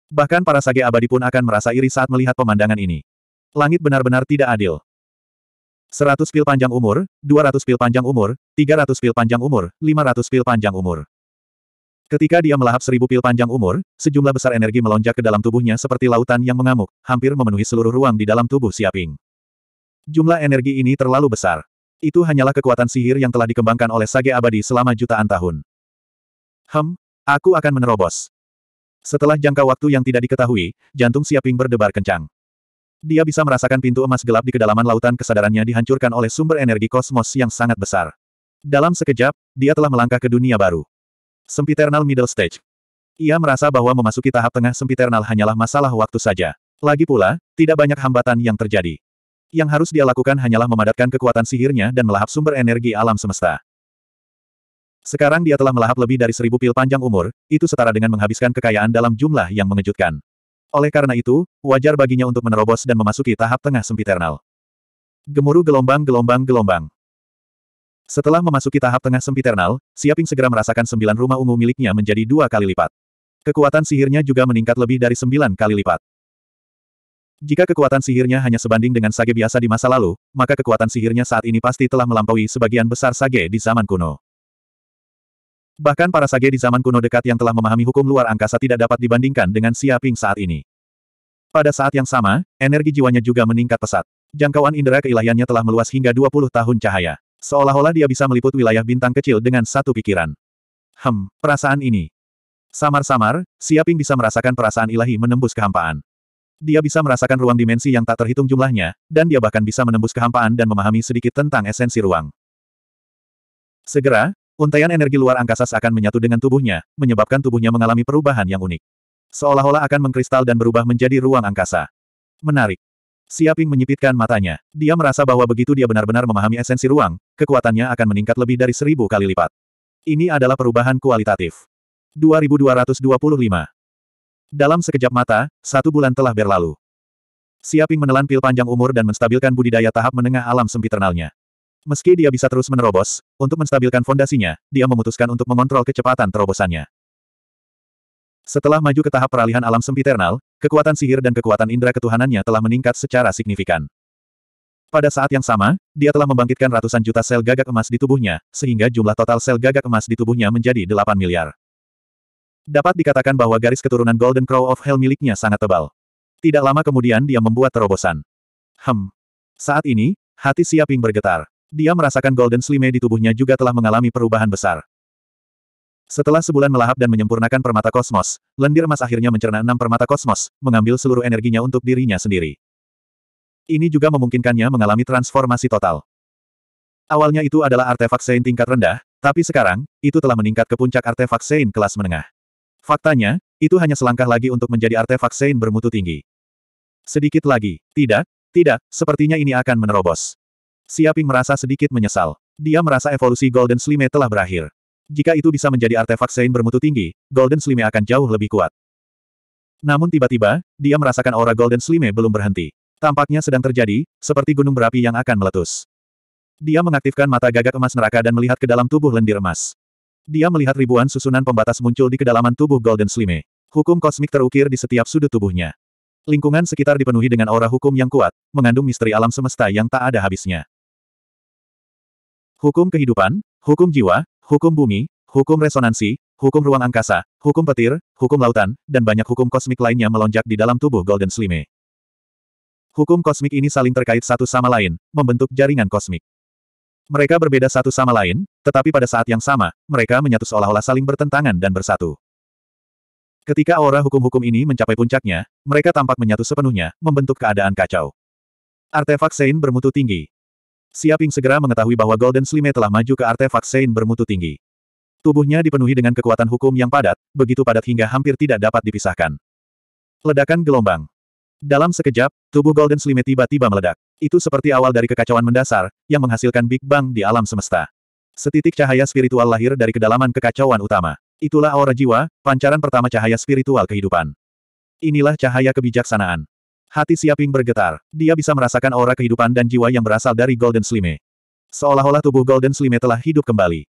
Bahkan para sage abadi pun akan merasa iri saat melihat pemandangan ini. Langit benar-benar tidak adil. 100 pil panjang umur, 200 pil panjang umur, 300 pil panjang umur, 500 pil panjang umur. Ketika dia melahap seribu pil panjang umur, sejumlah besar energi melonjak ke dalam tubuhnya seperti lautan yang mengamuk, hampir memenuhi seluruh ruang di dalam tubuh Siaping. Jumlah energi ini terlalu besar. Itu hanyalah kekuatan sihir yang telah dikembangkan oleh Sage Abadi selama jutaan tahun. Hem, aku akan menerobos. Setelah jangka waktu yang tidak diketahui, jantung Siaping berdebar kencang. Dia bisa merasakan pintu emas gelap di kedalaman lautan kesadarannya dihancurkan oleh sumber energi kosmos yang sangat besar. Dalam sekejap, dia telah melangkah ke dunia baru. Sempiternal Middle Stage. Ia merasa bahwa memasuki tahap tengah sempiternal hanyalah masalah waktu saja. Lagi pula, tidak banyak hambatan yang terjadi. Yang harus dia lakukan hanyalah memadatkan kekuatan sihirnya dan melahap sumber energi alam semesta. Sekarang dia telah melahap lebih dari seribu pil panjang umur, itu setara dengan menghabiskan kekayaan dalam jumlah yang mengejutkan. Oleh karena itu, wajar baginya untuk menerobos dan memasuki tahap tengah sempiternal. Gemuruh gelombang-gelombang gelombang. Setelah memasuki tahap tengah sempiternal, Siaping segera merasakan sembilan rumah ungu miliknya menjadi dua kali lipat. Kekuatan sihirnya juga meningkat lebih dari sembilan kali lipat. Jika kekuatan sihirnya hanya sebanding dengan sage biasa di masa lalu, maka kekuatan sihirnya saat ini pasti telah melampaui sebagian besar sage di zaman kuno. Bahkan para sage di zaman kuno dekat yang telah memahami hukum luar angkasa tidak dapat dibandingkan dengan Siaping saat ini. Pada saat yang sama, energi jiwanya juga meningkat pesat. Jangkauan indera keilahiannya telah meluas hingga 20 tahun cahaya. Seolah-olah dia bisa meliput wilayah bintang kecil dengan satu pikiran. Hem, perasaan ini. Samar-samar, Siaping bisa merasakan perasaan ilahi menembus kehampaan. Dia bisa merasakan ruang dimensi yang tak terhitung jumlahnya, dan dia bahkan bisa menembus kehampaan dan memahami sedikit tentang esensi ruang. Segera, Untaian energi luar angkasa seakan menyatu dengan tubuhnya, menyebabkan tubuhnya mengalami perubahan yang unik. Seolah-olah akan mengkristal dan berubah menjadi ruang angkasa. Menarik. Siaping menyipitkan matanya. Dia merasa bahwa begitu dia benar-benar memahami esensi ruang, kekuatannya akan meningkat lebih dari seribu kali lipat. Ini adalah perubahan kualitatif. 2225 dalam sekejap mata, satu bulan telah berlalu. Siaping menelan pil panjang umur dan menstabilkan budidaya tahap menengah alam sempiternalnya. Meski dia bisa terus menerobos, untuk menstabilkan fondasinya, dia memutuskan untuk mengontrol kecepatan terobosannya. Setelah maju ke tahap peralihan alam sempiternal, kekuatan sihir dan kekuatan indera ketuhanannya telah meningkat secara signifikan. Pada saat yang sama, dia telah membangkitkan ratusan juta sel gagak emas di tubuhnya, sehingga jumlah total sel gagak emas di tubuhnya menjadi 8 miliar. Dapat dikatakan bahwa garis keturunan Golden Crow of Hell miliknya sangat tebal. Tidak lama kemudian dia membuat terobosan. Hem. Saat ini, hati Siaping bergetar. Dia merasakan Golden Slime di tubuhnya juga telah mengalami perubahan besar. Setelah sebulan melahap dan menyempurnakan permata kosmos, lendir emas akhirnya mencerna enam permata kosmos, mengambil seluruh energinya untuk dirinya sendiri. Ini juga memungkinkannya mengalami transformasi total. Awalnya itu adalah artefak Sein tingkat rendah, tapi sekarang, itu telah meningkat ke puncak artefak Sein kelas menengah. Faktanya, itu hanya selangkah lagi untuk menjadi artefak Sein bermutu tinggi. Sedikit lagi, tidak, tidak, sepertinya ini akan menerobos. Siaping merasa sedikit menyesal. Dia merasa evolusi Golden Slime telah berakhir. Jika itu bisa menjadi artefak Sein bermutu tinggi, Golden Slime akan jauh lebih kuat. Namun tiba-tiba, dia merasakan aura Golden Slime belum berhenti. Tampaknya sedang terjadi, seperti gunung berapi yang akan meletus. Dia mengaktifkan mata gagak emas neraka dan melihat ke dalam tubuh lendir emas. Dia melihat ribuan susunan pembatas muncul di kedalaman tubuh Golden Slime. Hukum kosmik terukir di setiap sudut tubuhnya. Lingkungan sekitar dipenuhi dengan aura hukum yang kuat, mengandung misteri alam semesta yang tak ada habisnya. Hukum kehidupan, hukum jiwa, hukum bumi, hukum resonansi, hukum ruang angkasa, hukum petir, hukum lautan, dan banyak hukum kosmik lainnya melonjak di dalam tubuh Golden Slime. Hukum kosmik ini saling terkait satu sama lain, membentuk jaringan kosmik. Mereka berbeda satu sama lain, tetapi pada saat yang sama, mereka menyatu seolah-olah saling bertentangan dan bersatu. Ketika aura hukum-hukum ini mencapai puncaknya, mereka tampak menyatu sepenuhnya, membentuk keadaan kacau. Artefak Sein bermutu tinggi. Siaping segera mengetahui bahwa Golden Slime telah maju ke artefak Sein bermutu tinggi. Tubuhnya dipenuhi dengan kekuatan hukum yang padat, begitu padat hingga hampir tidak dapat dipisahkan. Ledakan gelombang. Dalam sekejap, tubuh Golden Slime tiba-tiba meledak. Itu seperti awal dari kekacauan mendasar, yang menghasilkan Big Bang di alam semesta. Setitik cahaya spiritual lahir dari kedalaman kekacauan utama. Itulah aura jiwa, pancaran pertama cahaya spiritual kehidupan. Inilah cahaya kebijaksanaan. Hati Siaping bergetar. Dia bisa merasakan aura kehidupan dan jiwa yang berasal dari Golden Slime. Seolah-olah tubuh Golden Slime telah hidup kembali.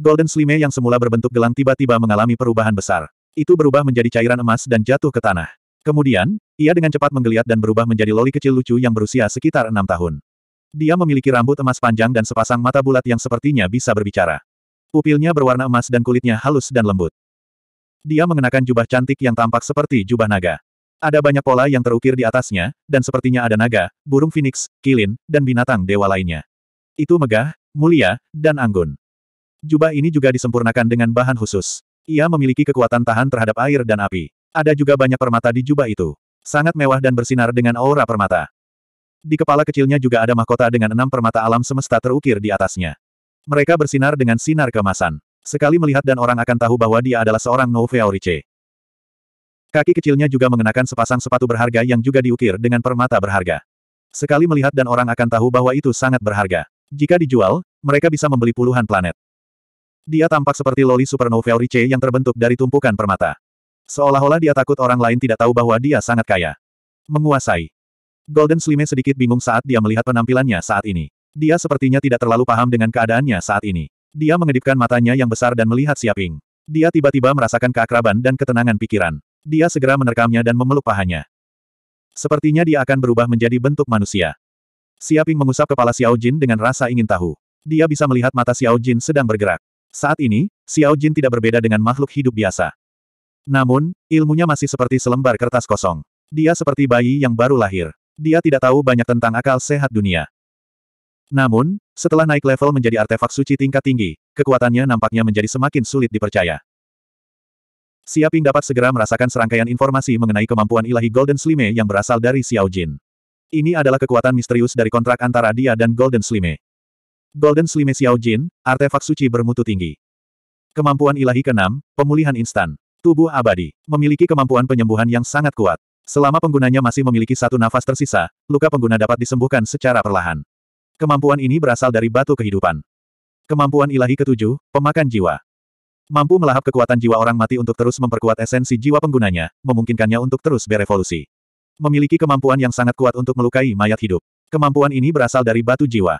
Golden Slime yang semula berbentuk gelang tiba-tiba mengalami perubahan besar. Itu berubah menjadi cairan emas dan jatuh ke tanah. Kemudian, ia dengan cepat menggeliat dan berubah menjadi loli kecil lucu yang berusia sekitar enam tahun. Dia memiliki rambut emas panjang dan sepasang mata bulat yang sepertinya bisa berbicara. Pupilnya berwarna emas dan kulitnya halus dan lembut. Dia mengenakan jubah cantik yang tampak seperti jubah naga. Ada banyak pola yang terukir di atasnya, dan sepertinya ada naga, burung phoenix, kilin, dan binatang dewa lainnya. Itu megah, mulia, dan anggun. Jubah ini juga disempurnakan dengan bahan khusus. Ia memiliki kekuatan tahan terhadap air dan api. Ada juga banyak permata di jubah itu. Sangat mewah dan bersinar dengan aura permata. Di kepala kecilnya juga ada mahkota dengan enam permata alam semesta terukir di atasnya. Mereka bersinar dengan sinar kemasan. Sekali melihat dan orang akan tahu bahwa dia adalah seorang Noveaurice. Kaki kecilnya juga mengenakan sepasang sepatu berharga yang juga diukir dengan permata berharga. Sekali melihat dan orang akan tahu bahwa itu sangat berharga. Jika dijual, mereka bisa membeli puluhan planet. Dia tampak seperti loli supernova Rice yang terbentuk dari tumpukan permata. Seolah-olah dia takut orang lain tidak tahu bahwa dia sangat kaya. Menguasai. Golden Slime sedikit bingung saat dia melihat penampilannya saat ini. Dia sepertinya tidak terlalu paham dengan keadaannya saat ini. Dia mengedipkan matanya yang besar dan melihat Siaping. Dia tiba-tiba merasakan keakraban dan ketenangan pikiran. Dia segera menerkamnya dan memeluk pahanya. Sepertinya dia akan berubah menjadi bentuk manusia. Siaping mengusap kepala Xiao Jin dengan rasa ingin tahu. Dia bisa melihat mata Xiao Jin sedang bergerak. Saat ini, Xiao Jin tidak berbeda dengan makhluk hidup biasa. Namun, ilmunya masih seperti selembar kertas kosong. Dia seperti bayi yang baru lahir. Dia tidak tahu banyak tentang akal sehat dunia. Namun, setelah naik level menjadi artefak suci tingkat tinggi, kekuatannya nampaknya menjadi semakin sulit dipercaya. Siaping dapat segera merasakan serangkaian informasi mengenai kemampuan ilahi Golden Slime yang berasal dari Xiao Jin. Ini adalah kekuatan misterius dari kontrak antara dia dan Golden Slime. Golden Slime Xiao Jin, artefak suci bermutu tinggi. Kemampuan ilahi keenam, pemulihan instan. Tubuh abadi. Memiliki kemampuan penyembuhan yang sangat kuat. Selama penggunanya masih memiliki satu nafas tersisa, luka pengguna dapat disembuhkan secara perlahan. Kemampuan ini berasal dari batu kehidupan. Kemampuan ilahi ketujuh, pemakan jiwa. Mampu melahap kekuatan jiwa orang mati untuk terus memperkuat esensi jiwa penggunanya, memungkinkannya untuk terus berevolusi. Memiliki kemampuan yang sangat kuat untuk melukai mayat hidup. Kemampuan ini berasal dari batu jiwa.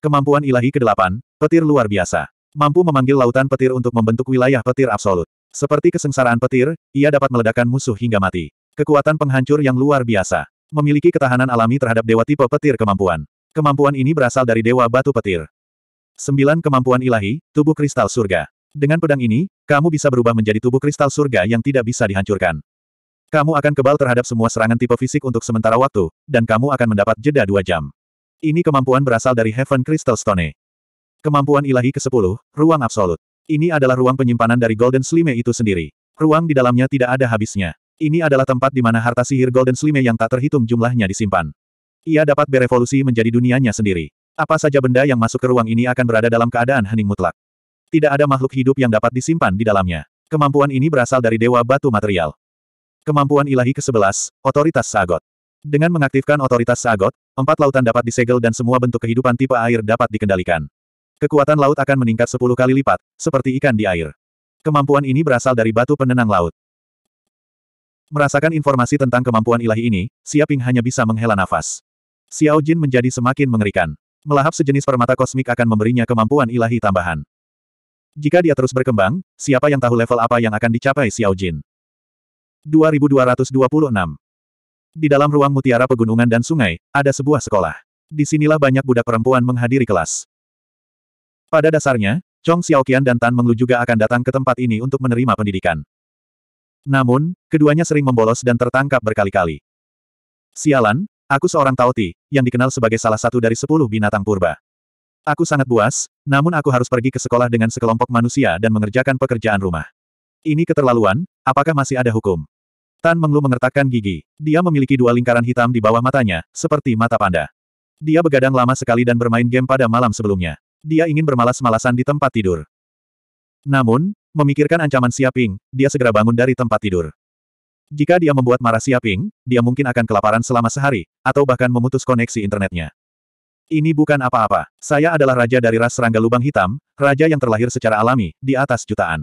Kemampuan ilahi ke-8, petir luar biasa. Mampu memanggil lautan petir untuk membentuk wilayah petir absolut. Seperti kesengsaraan petir, ia dapat meledakkan musuh hingga mati. Kekuatan penghancur yang luar biasa. Memiliki ketahanan alami terhadap dewa tipe petir kemampuan. Kemampuan ini berasal dari dewa batu petir. 9. Kemampuan ilahi, tubuh kristal surga. Dengan pedang ini, kamu bisa berubah menjadi tubuh kristal surga yang tidak bisa dihancurkan. Kamu akan kebal terhadap semua serangan tipe fisik untuk sementara waktu, dan kamu akan mendapat jeda dua jam. Ini kemampuan berasal dari Heaven Crystal Stone. Kemampuan ilahi ke-10, Ruang Absolut. Ini adalah ruang penyimpanan dari Golden Slime itu sendiri. Ruang di dalamnya tidak ada habisnya. Ini adalah tempat di mana harta sihir Golden Slime yang tak terhitung jumlahnya disimpan. Ia dapat berevolusi menjadi dunianya sendiri. Apa saja benda yang masuk ke ruang ini akan berada dalam keadaan hening mutlak. Tidak ada makhluk hidup yang dapat disimpan di dalamnya. Kemampuan ini berasal dari Dewa Batu Material. Kemampuan ilahi ke-11, Otoritas Sagot. Dengan mengaktifkan Otoritas Sagot, empat lautan dapat disegel dan semua bentuk kehidupan tipe air dapat dikendalikan. Kekuatan laut akan meningkat 10 kali lipat, seperti ikan di air. Kemampuan ini berasal dari batu penenang laut. Merasakan informasi tentang kemampuan ilahi ini, Siaping hanya bisa menghela nafas. Xiao Jin menjadi semakin mengerikan. Melahap sejenis permata kosmik akan memberinya kemampuan ilahi tambahan. Jika dia terus berkembang, siapa yang tahu level apa yang akan dicapai Xiao Jin? 2226 Di dalam ruang mutiara pegunungan dan sungai, ada sebuah sekolah. Disinilah banyak budak perempuan menghadiri kelas. Pada dasarnya, Chong Xiaoqian dan Tan Menglu juga akan datang ke tempat ini untuk menerima pendidikan. Namun, keduanya sering membolos dan tertangkap berkali-kali. Sialan, aku seorang Tauti, yang dikenal sebagai salah satu dari sepuluh binatang purba. Aku sangat buas, namun aku harus pergi ke sekolah dengan sekelompok manusia dan mengerjakan pekerjaan rumah. Ini keterlaluan, apakah masih ada hukum? Tan Menglu mengertakkan gigi. Dia memiliki dua lingkaran hitam di bawah matanya, seperti mata panda. Dia begadang lama sekali dan bermain game pada malam sebelumnya. Dia ingin bermalas-malasan di tempat tidur. Namun, memikirkan ancaman Siaping, dia segera bangun dari tempat tidur. Jika dia membuat marah Siaping, dia mungkin akan kelaparan selama sehari, atau bahkan memutus koneksi internetnya. Ini bukan apa-apa. Saya adalah raja dari ras serangga lubang hitam, raja yang terlahir secara alami, di atas jutaan.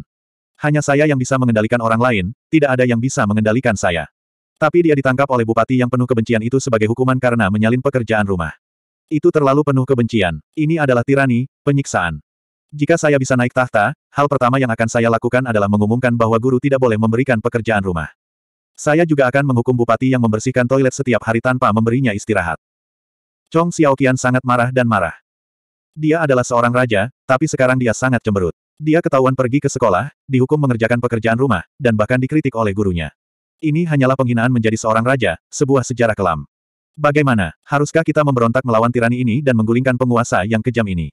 Hanya saya yang bisa mengendalikan orang lain, tidak ada yang bisa mengendalikan saya. Tapi dia ditangkap oleh bupati yang penuh kebencian itu sebagai hukuman karena menyalin pekerjaan rumah. Itu terlalu penuh kebencian. Ini adalah tirani, penyiksaan. Jika saya bisa naik tahta, hal pertama yang akan saya lakukan adalah mengumumkan bahwa guru tidak boleh memberikan pekerjaan rumah. Saya juga akan menghukum bupati yang membersihkan toilet setiap hari tanpa memberinya istirahat. Chong Xiaoqian sangat marah dan marah. Dia adalah seorang raja, tapi sekarang dia sangat cemberut. Dia ketahuan pergi ke sekolah, dihukum mengerjakan pekerjaan rumah, dan bahkan dikritik oleh gurunya. Ini hanyalah penghinaan menjadi seorang raja, sebuah sejarah kelam. Bagaimana, haruskah kita memberontak melawan tirani ini dan menggulingkan penguasa yang kejam ini?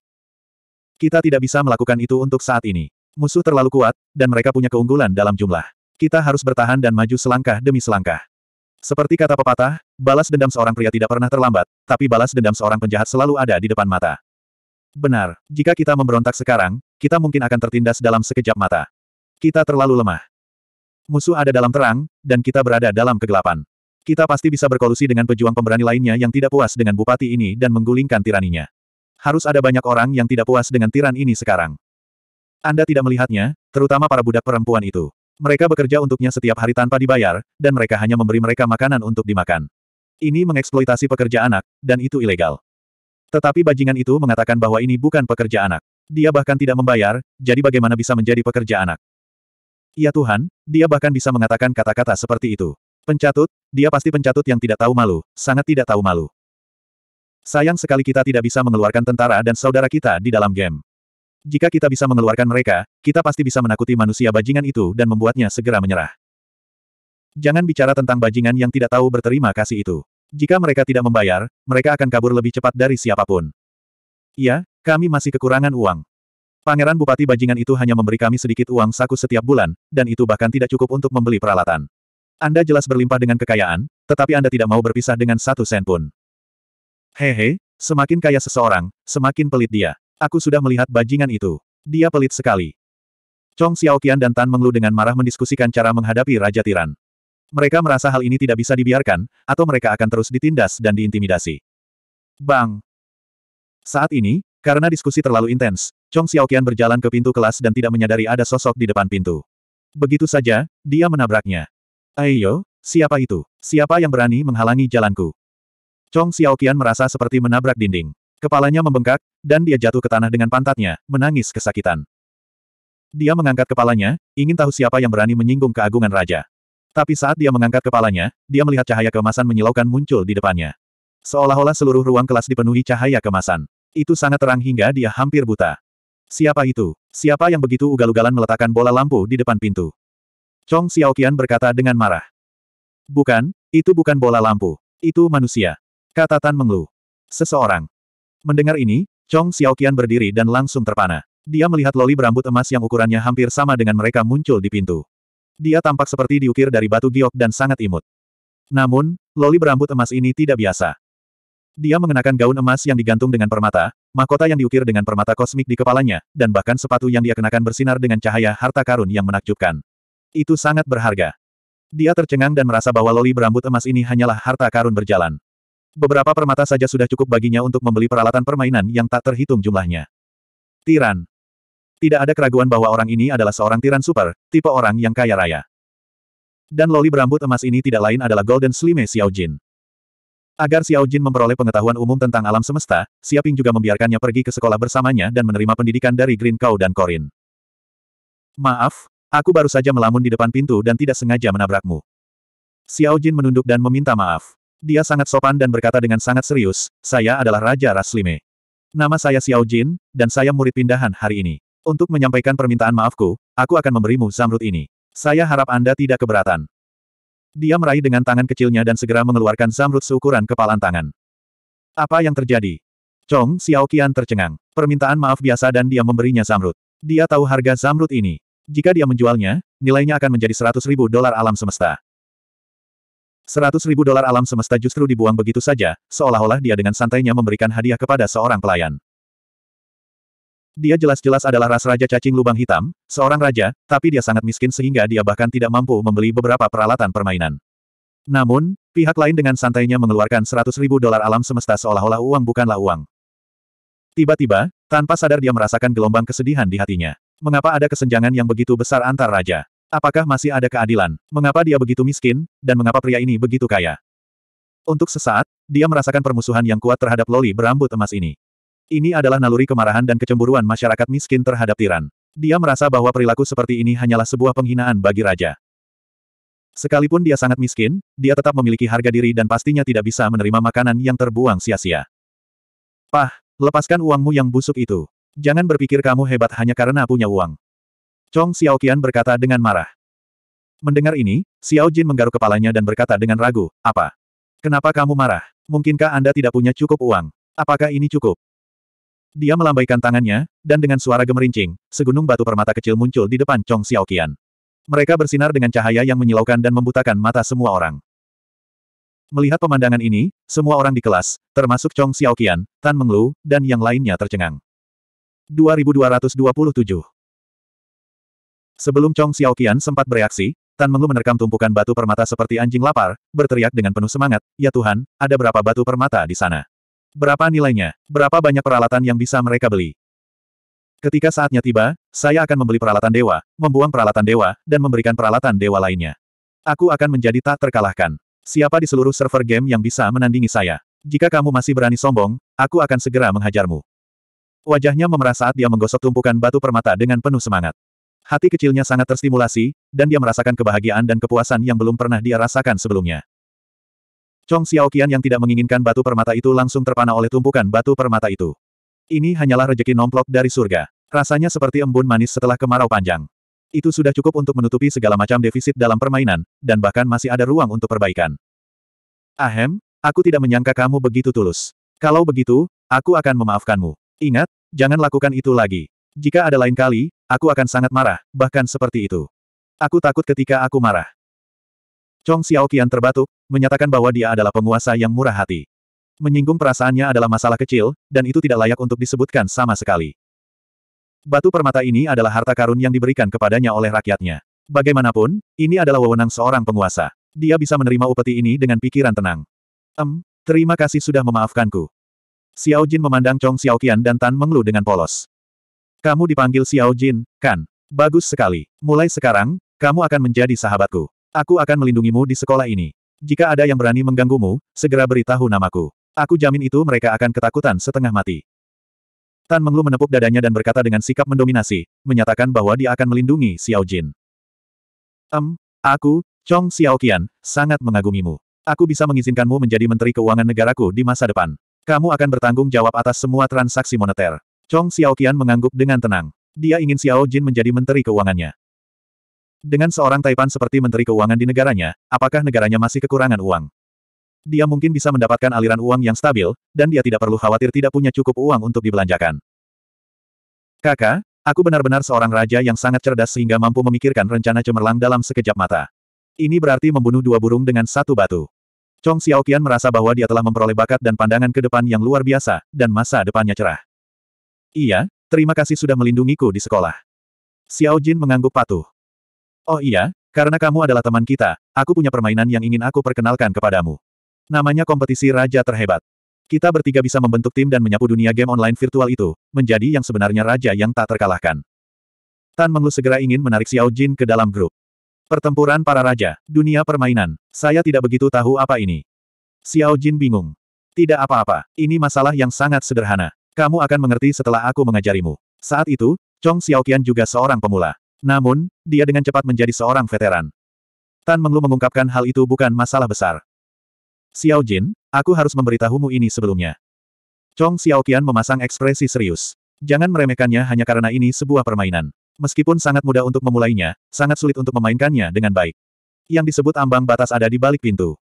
Kita tidak bisa melakukan itu untuk saat ini. Musuh terlalu kuat, dan mereka punya keunggulan dalam jumlah. Kita harus bertahan dan maju selangkah demi selangkah. Seperti kata pepatah, balas dendam seorang pria tidak pernah terlambat, tapi balas dendam seorang penjahat selalu ada di depan mata. Benar, jika kita memberontak sekarang, kita mungkin akan tertindas dalam sekejap mata. Kita terlalu lemah. Musuh ada dalam terang, dan kita berada dalam kegelapan. Kita pasti bisa berkolusi dengan pejuang pemberani lainnya yang tidak puas dengan bupati ini dan menggulingkan tiraninya. Harus ada banyak orang yang tidak puas dengan tiran ini sekarang. Anda tidak melihatnya, terutama para budak perempuan itu. Mereka bekerja untuknya setiap hari tanpa dibayar, dan mereka hanya memberi mereka makanan untuk dimakan. Ini mengeksploitasi pekerja anak, dan itu ilegal. Tetapi bajingan itu mengatakan bahwa ini bukan pekerja anak. Dia bahkan tidak membayar, jadi bagaimana bisa menjadi pekerja anak? Ya Tuhan, dia bahkan bisa mengatakan kata-kata seperti itu. Pencatut, dia pasti pencatut yang tidak tahu malu, sangat tidak tahu malu. Sayang sekali kita tidak bisa mengeluarkan tentara dan saudara kita di dalam game. Jika kita bisa mengeluarkan mereka, kita pasti bisa menakuti manusia bajingan itu dan membuatnya segera menyerah. Jangan bicara tentang bajingan yang tidak tahu berterima kasih itu. Jika mereka tidak membayar, mereka akan kabur lebih cepat dari siapapun. Iya, kami masih kekurangan uang. Pangeran Bupati Bajingan itu hanya memberi kami sedikit uang saku setiap bulan, dan itu bahkan tidak cukup untuk membeli peralatan. Anda jelas berlimpah dengan kekayaan, tetapi Anda tidak mau berpisah dengan satu sen pun. Hehe, semakin kaya seseorang, semakin pelit dia. Aku sudah melihat bajingan itu. Dia pelit sekali. Chong Xiaoqian dan Tan Menglu dengan marah mendiskusikan cara menghadapi Raja Tiran. Mereka merasa hal ini tidak bisa dibiarkan, atau mereka akan terus ditindas dan diintimidasi. Bang! Saat ini, karena diskusi terlalu intens, Chong Xiaoqian berjalan ke pintu kelas dan tidak menyadari ada sosok di depan pintu. Begitu saja, dia menabraknya. Ayo, siapa itu? Siapa yang berani menghalangi jalanku? Chong Xiaoqian merasa seperti menabrak dinding. Kepalanya membengkak, dan dia jatuh ke tanah dengan pantatnya, menangis kesakitan. Dia mengangkat kepalanya, ingin tahu siapa yang berani menyinggung keagungan raja. Tapi saat dia mengangkat kepalanya, dia melihat cahaya kemasan menyilaukan muncul di depannya. Seolah-olah seluruh ruang kelas dipenuhi cahaya kemasan. Itu sangat terang hingga dia hampir buta. Siapa itu? Siapa yang begitu ugal-ugalan meletakkan bola lampu di depan pintu? Chong Xiaoqian berkata dengan marah. Bukan, itu bukan bola lampu. Itu manusia. Kata Tan Menglu. Seseorang. Mendengar ini, Chong Xiaoqian berdiri dan langsung terpana. Dia melihat loli berambut emas yang ukurannya hampir sama dengan mereka muncul di pintu. Dia tampak seperti diukir dari batu giok dan sangat imut. Namun, loli berambut emas ini tidak biasa. Dia mengenakan gaun emas yang digantung dengan permata, mahkota yang diukir dengan permata kosmik di kepalanya, dan bahkan sepatu yang dia kenakan bersinar dengan cahaya harta karun yang menakjubkan. Itu sangat berharga. Dia tercengang dan merasa bahwa loli berambut emas ini hanyalah harta karun berjalan. Beberapa permata saja sudah cukup baginya untuk membeli peralatan permainan yang tak terhitung jumlahnya. Tiran. Tidak ada keraguan bahwa orang ini adalah seorang tiran super, tipe orang yang kaya raya. Dan loli berambut emas ini tidak lain adalah Golden Slime Jin. Agar Xiao Jin memperoleh pengetahuan umum tentang alam semesta, Siaping juga membiarkannya pergi ke sekolah bersamanya dan menerima pendidikan dari Green Cow dan Corin. Maaf, aku baru saja melamun di depan pintu dan tidak sengaja menabrakmu. Xiao Jin menunduk dan meminta maaf. Dia sangat sopan dan berkata dengan sangat serius, saya adalah Raja Raslime. Nama saya Xiao Jin, dan saya murid pindahan hari ini. Untuk menyampaikan permintaan maafku, aku akan memberimu zamrud ini. Saya harap Anda tidak keberatan. Dia meraih dengan tangan kecilnya dan segera mengeluarkan zamrud seukuran kepalan tangan. Apa yang terjadi? Chong Xiao Qian tercengang. Permintaan maaf biasa dan dia memberinya zamrud. Dia tahu harga zamrud ini. Jika dia menjualnya, nilainya akan menjadi 100 ribu dolar alam semesta. Seratus ribu dolar alam semesta justru dibuang begitu saja, seolah-olah dia dengan santainya memberikan hadiah kepada seorang pelayan. Dia jelas-jelas adalah ras Raja Cacing Lubang Hitam, seorang raja, tapi dia sangat miskin sehingga dia bahkan tidak mampu membeli beberapa peralatan permainan. Namun, pihak lain dengan santainya mengeluarkan seratus ribu dolar alam semesta seolah-olah uang bukanlah uang. Tiba-tiba, tanpa sadar dia merasakan gelombang kesedihan di hatinya. Mengapa ada kesenjangan yang begitu besar antar raja? Apakah masih ada keadilan? Mengapa dia begitu miskin, dan mengapa pria ini begitu kaya? Untuk sesaat, dia merasakan permusuhan yang kuat terhadap loli berambut emas ini. Ini adalah naluri kemarahan dan kecemburuan masyarakat miskin terhadap tiran. Dia merasa bahwa perilaku seperti ini hanyalah sebuah penghinaan bagi raja. Sekalipun dia sangat miskin, dia tetap memiliki harga diri dan pastinya tidak bisa menerima makanan yang terbuang sia-sia. Pah, lepaskan uangmu yang busuk itu. Jangan berpikir kamu hebat hanya karena punya uang. Chong Xiaoqian berkata dengan marah. Mendengar ini, Xiao Jin menggaruk kepalanya dan berkata dengan ragu, apa? Kenapa kamu marah? Mungkinkah Anda tidak punya cukup uang? Apakah ini cukup? Dia melambaikan tangannya, dan dengan suara gemerincing, segunung batu permata kecil muncul di depan Chong Xiaoqian. Mereka bersinar dengan cahaya yang menyilaukan dan membutakan mata semua orang. Melihat pemandangan ini, semua orang di kelas, termasuk Chong Xiaoqian, Tan Menglu, dan yang lainnya tercengang. 2227 Sebelum Chong Xiaoqian sempat bereaksi, Tan Menglu menerkam tumpukan batu permata seperti anjing lapar, berteriak dengan penuh semangat, Ya Tuhan, ada berapa batu permata di sana? Berapa nilainya? Berapa banyak peralatan yang bisa mereka beli? Ketika saatnya tiba, saya akan membeli peralatan dewa, membuang peralatan dewa, dan memberikan peralatan dewa lainnya. Aku akan menjadi tak terkalahkan. Siapa di seluruh server game yang bisa menandingi saya? Jika kamu masih berani sombong, aku akan segera menghajarmu. Wajahnya memerah saat dia menggosok tumpukan batu permata dengan penuh semangat. Hati kecilnya sangat terstimulasi, dan dia merasakan kebahagiaan dan kepuasan yang belum pernah dia rasakan sebelumnya. Chong Xiaoqian yang tidak menginginkan batu permata itu langsung terpana oleh tumpukan batu permata itu. Ini hanyalah rejeki nomplok dari surga. Rasanya seperti embun manis setelah kemarau panjang. Itu sudah cukup untuk menutupi segala macam defisit dalam permainan, dan bahkan masih ada ruang untuk perbaikan. Ahem, aku tidak menyangka kamu begitu tulus. Kalau begitu, aku akan memaafkanmu. Ingat, jangan lakukan itu lagi. Jika ada lain kali, Aku akan sangat marah, bahkan seperti itu. Aku takut ketika aku marah. Chong Xiaoqian terbatuk, menyatakan bahwa dia adalah penguasa yang murah hati. Menyinggung perasaannya adalah masalah kecil, dan itu tidak layak untuk disebutkan sama sekali. Batu permata ini adalah harta karun yang diberikan kepadanya oleh rakyatnya. Bagaimanapun, ini adalah wewenang seorang penguasa. Dia bisa menerima upeti ini dengan pikiran tenang. Em, terima kasih sudah memaafkanku. Xiao Jin memandang Chong Xiaoqian dan Tan Menglu dengan polos. Kamu dipanggil Xiao Jin, kan? Bagus sekali. Mulai sekarang, kamu akan menjadi sahabatku. Aku akan melindungimu di sekolah ini. Jika ada yang berani mengganggumu, segera beritahu namaku. Aku jamin itu mereka akan ketakutan setengah mati. Tan Menglu menepuk dadanya dan berkata dengan sikap mendominasi, menyatakan bahwa dia akan melindungi Xiao Jin. Em, aku, Chong Xiaoqian, sangat mengagumimu. Aku bisa mengizinkanmu menjadi Menteri Keuangan Negaraku di masa depan. Kamu akan bertanggung jawab atas semua transaksi moneter. Chong Xiaoqian mengangguk dengan tenang. Dia ingin Xiao Jin menjadi menteri keuangannya. Dengan seorang Taipan seperti menteri keuangan di negaranya, apakah negaranya masih kekurangan uang? Dia mungkin bisa mendapatkan aliran uang yang stabil, dan dia tidak perlu khawatir tidak punya cukup uang untuk dibelanjakan. Kakak, aku benar-benar seorang raja yang sangat cerdas sehingga mampu memikirkan rencana cemerlang dalam sekejap mata. Ini berarti membunuh dua burung dengan satu batu. Chong Xiaoqian merasa bahwa dia telah memperoleh bakat dan pandangan ke depan yang luar biasa, dan masa depannya cerah. Iya, terima kasih sudah melindungiku di sekolah. Xiao Jin mengangguk patuh. Oh iya, karena kamu adalah teman kita, aku punya permainan yang ingin aku perkenalkan kepadamu. Namanya kompetisi Raja Terhebat. Kita bertiga bisa membentuk tim dan menyapu dunia game online virtual itu, menjadi yang sebenarnya raja yang tak terkalahkan. Tan Menglu segera ingin menarik Xiao Jin ke dalam grup. Pertempuran para raja, dunia permainan, saya tidak begitu tahu apa ini. Xiao Jin bingung. Tidak apa-apa, ini masalah yang sangat sederhana. Kamu akan mengerti setelah aku mengajarimu. Saat itu, Chong Xiaokian juga seorang pemula. Namun, dia dengan cepat menjadi seorang veteran. Tan Menglu mengungkapkan hal itu bukan masalah besar. Xiao Jin, aku harus memberitahumu ini sebelumnya. Chong Xiaokian memasang ekspresi serius. Jangan meremehkannya hanya karena ini sebuah permainan. Meskipun sangat mudah untuk memulainya, sangat sulit untuk memainkannya dengan baik. Yang disebut ambang batas ada di balik pintu.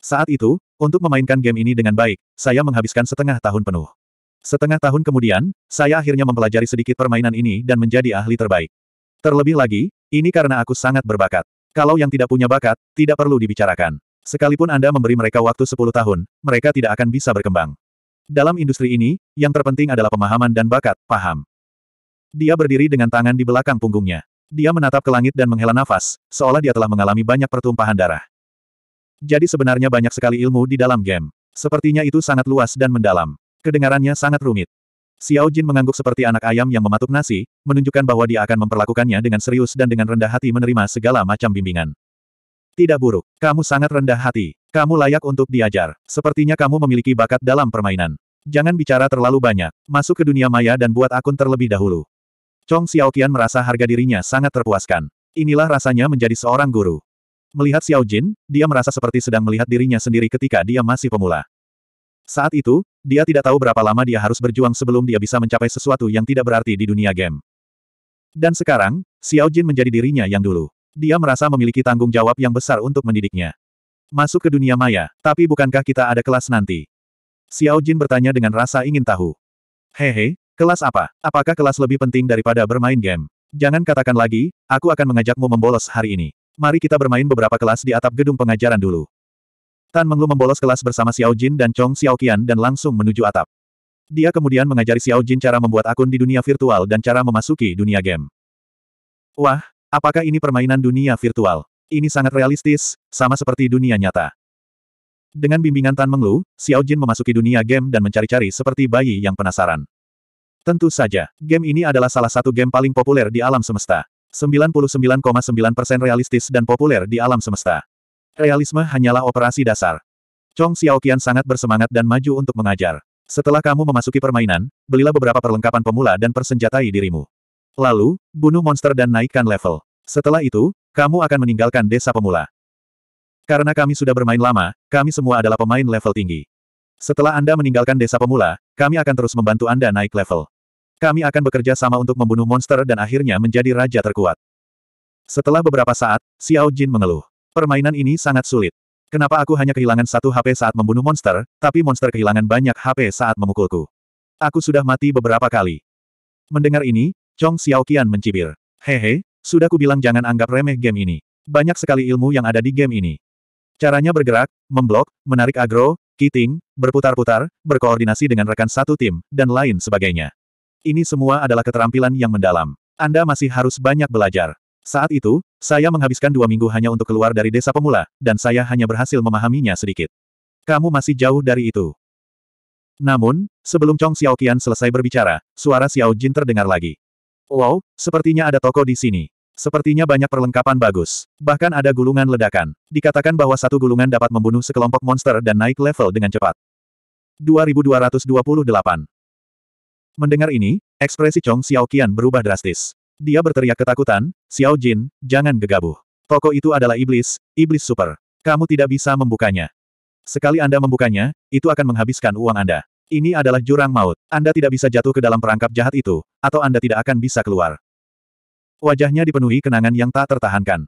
Saat itu, untuk memainkan game ini dengan baik, saya menghabiskan setengah tahun penuh. Setengah tahun kemudian, saya akhirnya mempelajari sedikit permainan ini dan menjadi ahli terbaik. Terlebih lagi, ini karena aku sangat berbakat. Kalau yang tidak punya bakat, tidak perlu dibicarakan. Sekalipun Anda memberi mereka waktu 10 tahun, mereka tidak akan bisa berkembang. Dalam industri ini, yang terpenting adalah pemahaman dan bakat, paham. Dia berdiri dengan tangan di belakang punggungnya. Dia menatap ke langit dan menghela nafas, seolah dia telah mengalami banyak pertumpahan darah. Jadi sebenarnya banyak sekali ilmu di dalam game. Sepertinya itu sangat luas dan mendalam. Kedengarannya sangat rumit. Xiao Jin mengangguk seperti anak ayam yang mematuk nasi, menunjukkan bahwa dia akan memperlakukannya dengan serius dan dengan rendah hati menerima segala macam bimbingan. Tidak buruk, kamu sangat rendah hati. Kamu layak untuk diajar. Sepertinya kamu memiliki bakat dalam permainan. Jangan bicara terlalu banyak. Masuk ke dunia maya dan buat akun terlebih dahulu. Chong Xiao Xiaoqian merasa harga dirinya sangat terpuaskan. Inilah rasanya menjadi seorang guru. Melihat Xiao Jin, dia merasa seperti sedang melihat dirinya sendiri ketika dia masih pemula. Saat itu, dia tidak tahu berapa lama dia harus berjuang sebelum dia bisa mencapai sesuatu yang tidak berarti di dunia game. Dan sekarang, Xiao Jin menjadi dirinya yang dulu. Dia merasa memiliki tanggung jawab yang besar untuk mendidiknya. Masuk ke dunia maya, tapi bukankah kita ada kelas nanti? Xiao Jin bertanya dengan rasa ingin tahu. Hehe, kelas apa? Apakah kelas lebih penting daripada bermain game? Jangan katakan lagi, aku akan mengajakmu membolos hari ini. Mari kita bermain beberapa kelas di atap gedung pengajaran dulu. Tan Menglu membolos kelas bersama Xiao Jin dan Chong Xiaoqian dan langsung menuju atap. Dia kemudian mengajari Xiao Jin cara membuat akun di dunia virtual dan cara memasuki dunia game. Wah, apakah ini permainan dunia virtual? Ini sangat realistis, sama seperti dunia nyata. Dengan bimbingan Tan Menglu, Xiao Jin memasuki dunia game dan mencari-cari seperti bayi yang penasaran. Tentu saja, game ini adalah salah satu game paling populer di alam semesta. 99,9% realistis dan populer di alam semesta. Realisme hanyalah operasi dasar. Chong Xiaoqian sangat bersemangat dan maju untuk mengajar. Setelah kamu memasuki permainan, belilah beberapa perlengkapan pemula dan persenjatai dirimu. Lalu, bunuh monster dan naikkan level. Setelah itu, kamu akan meninggalkan desa pemula. Karena kami sudah bermain lama, kami semua adalah pemain level tinggi. Setelah Anda meninggalkan desa pemula, kami akan terus membantu Anda naik level. Kami akan bekerja sama untuk membunuh monster dan akhirnya menjadi raja terkuat. Setelah beberapa saat, Xiao Jin mengeluh. Permainan ini sangat sulit. Kenapa aku hanya kehilangan satu HP saat membunuh monster, tapi monster kehilangan banyak HP saat memukulku? Aku sudah mati beberapa kali. Mendengar ini, Chong Xiaoqian mencibir. Hehe, sudah kubilang jangan anggap remeh game ini. Banyak sekali ilmu yang ada di game ini. Caranya bergerak, memblok, menarik agro, kiting, berputar-putar, berkoordinasi dengan rekan satu tim, dan lain sebagainya. Ini semua adalah keterampilan yang mendalam. Anda masih harus banyak belajar. Saat itu, saya menghabiskan dua minggu hanya untuk keluar dari desa pemula, dan saya hanya berhasil memahaminya sedikit. Kamu masih jauh dari itu. Namun, sebelum Chong Xiaoqian selesai berbicara, suara Xiao Jin terdengar lagi. Wow, sepertinya ada toko di sini. Sepertinya banyak perlengkapan bagus. Bahkan ada gulungan ledakan. Dikatakan bahwa satu gulungan dapat membunuh sekelompok monster dan naik level dengan cepat. 2228 Mendengar ini, ekspresi Chong Xiaoqian berubah drastis. Dia berteriak ketakutan, Xiao Jin, jangan gegabah. Toko itu adalah iblis, iblis super. Kamu tidak bisa membukanya. Sekali Anda membukanya, itu akan menghabiskan uang Anda. Ini adalah jurang maut. Anda tidak bisa jatuh ke dalam perangkap jahat itu, atau Anda tidak akan bisa keluar. Wajahnya dipenuhi kenangan yang tak tertahankan.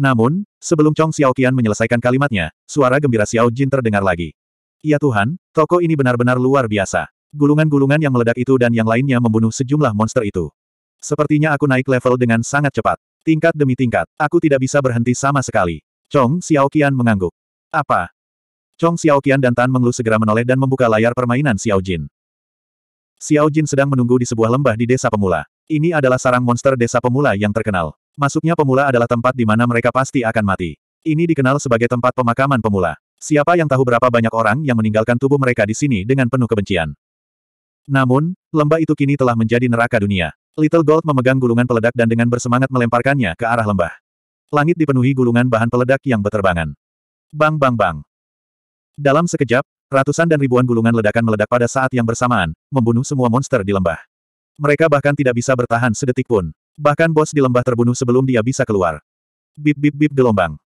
Namun, sebelum Chong Xiaoqian menyelesaikan kalimatnya, suara gembira Xiao Jin terdengar lagi. Ya Tuhan, toko ini benar-benar luar biasa. Gulungan-gulungan yang meledak itu dan yang lainnya membunuh sejumlah monster itu. Sepertinya aku naik level dengan sangat cepat. Tingkat demi tingkat, aku tidak bisa berhenti sama sekali. Chong Xiaoqian mengangguk. Apa? Chong Xiaoqian dan Tan Menglu segera menoleh dan membuka layar permainan Xiao Jin. Xiao Jin sedang menunggu di sebuah lembah di desa pemula. Ini adalah sarang monster desa pemula yang terkenal. Masuknya pemula adalah tempat di mana mereka pasti akan mati. Ini dikenal sebagai tempat pemakaman pemula. Siapa yang tahu berapa banyak orang yang meninggalkan tubuh mereka di sini dengan penuh kebencian. Namun, lembah itu kini telah menjadi neraka dunia. Little Gold memegang gulungan peledak dan dengan bersemangat melemparkannya ke arah lembah. Langit dipenuhi gulungan bahan peledak yang berterbangan. Bang bang bang. Dalam sekejap, ratusan dan ribuan gulungan ledakan meledak pada saat yang bersamaan, membunuh semua monster di lembah. Mereka bahkan tidak bisa bertahan sedetik pun. Bahkan bos di lembah terbunuh sebelum dia bisa keluar. Bip bip bip gelombang.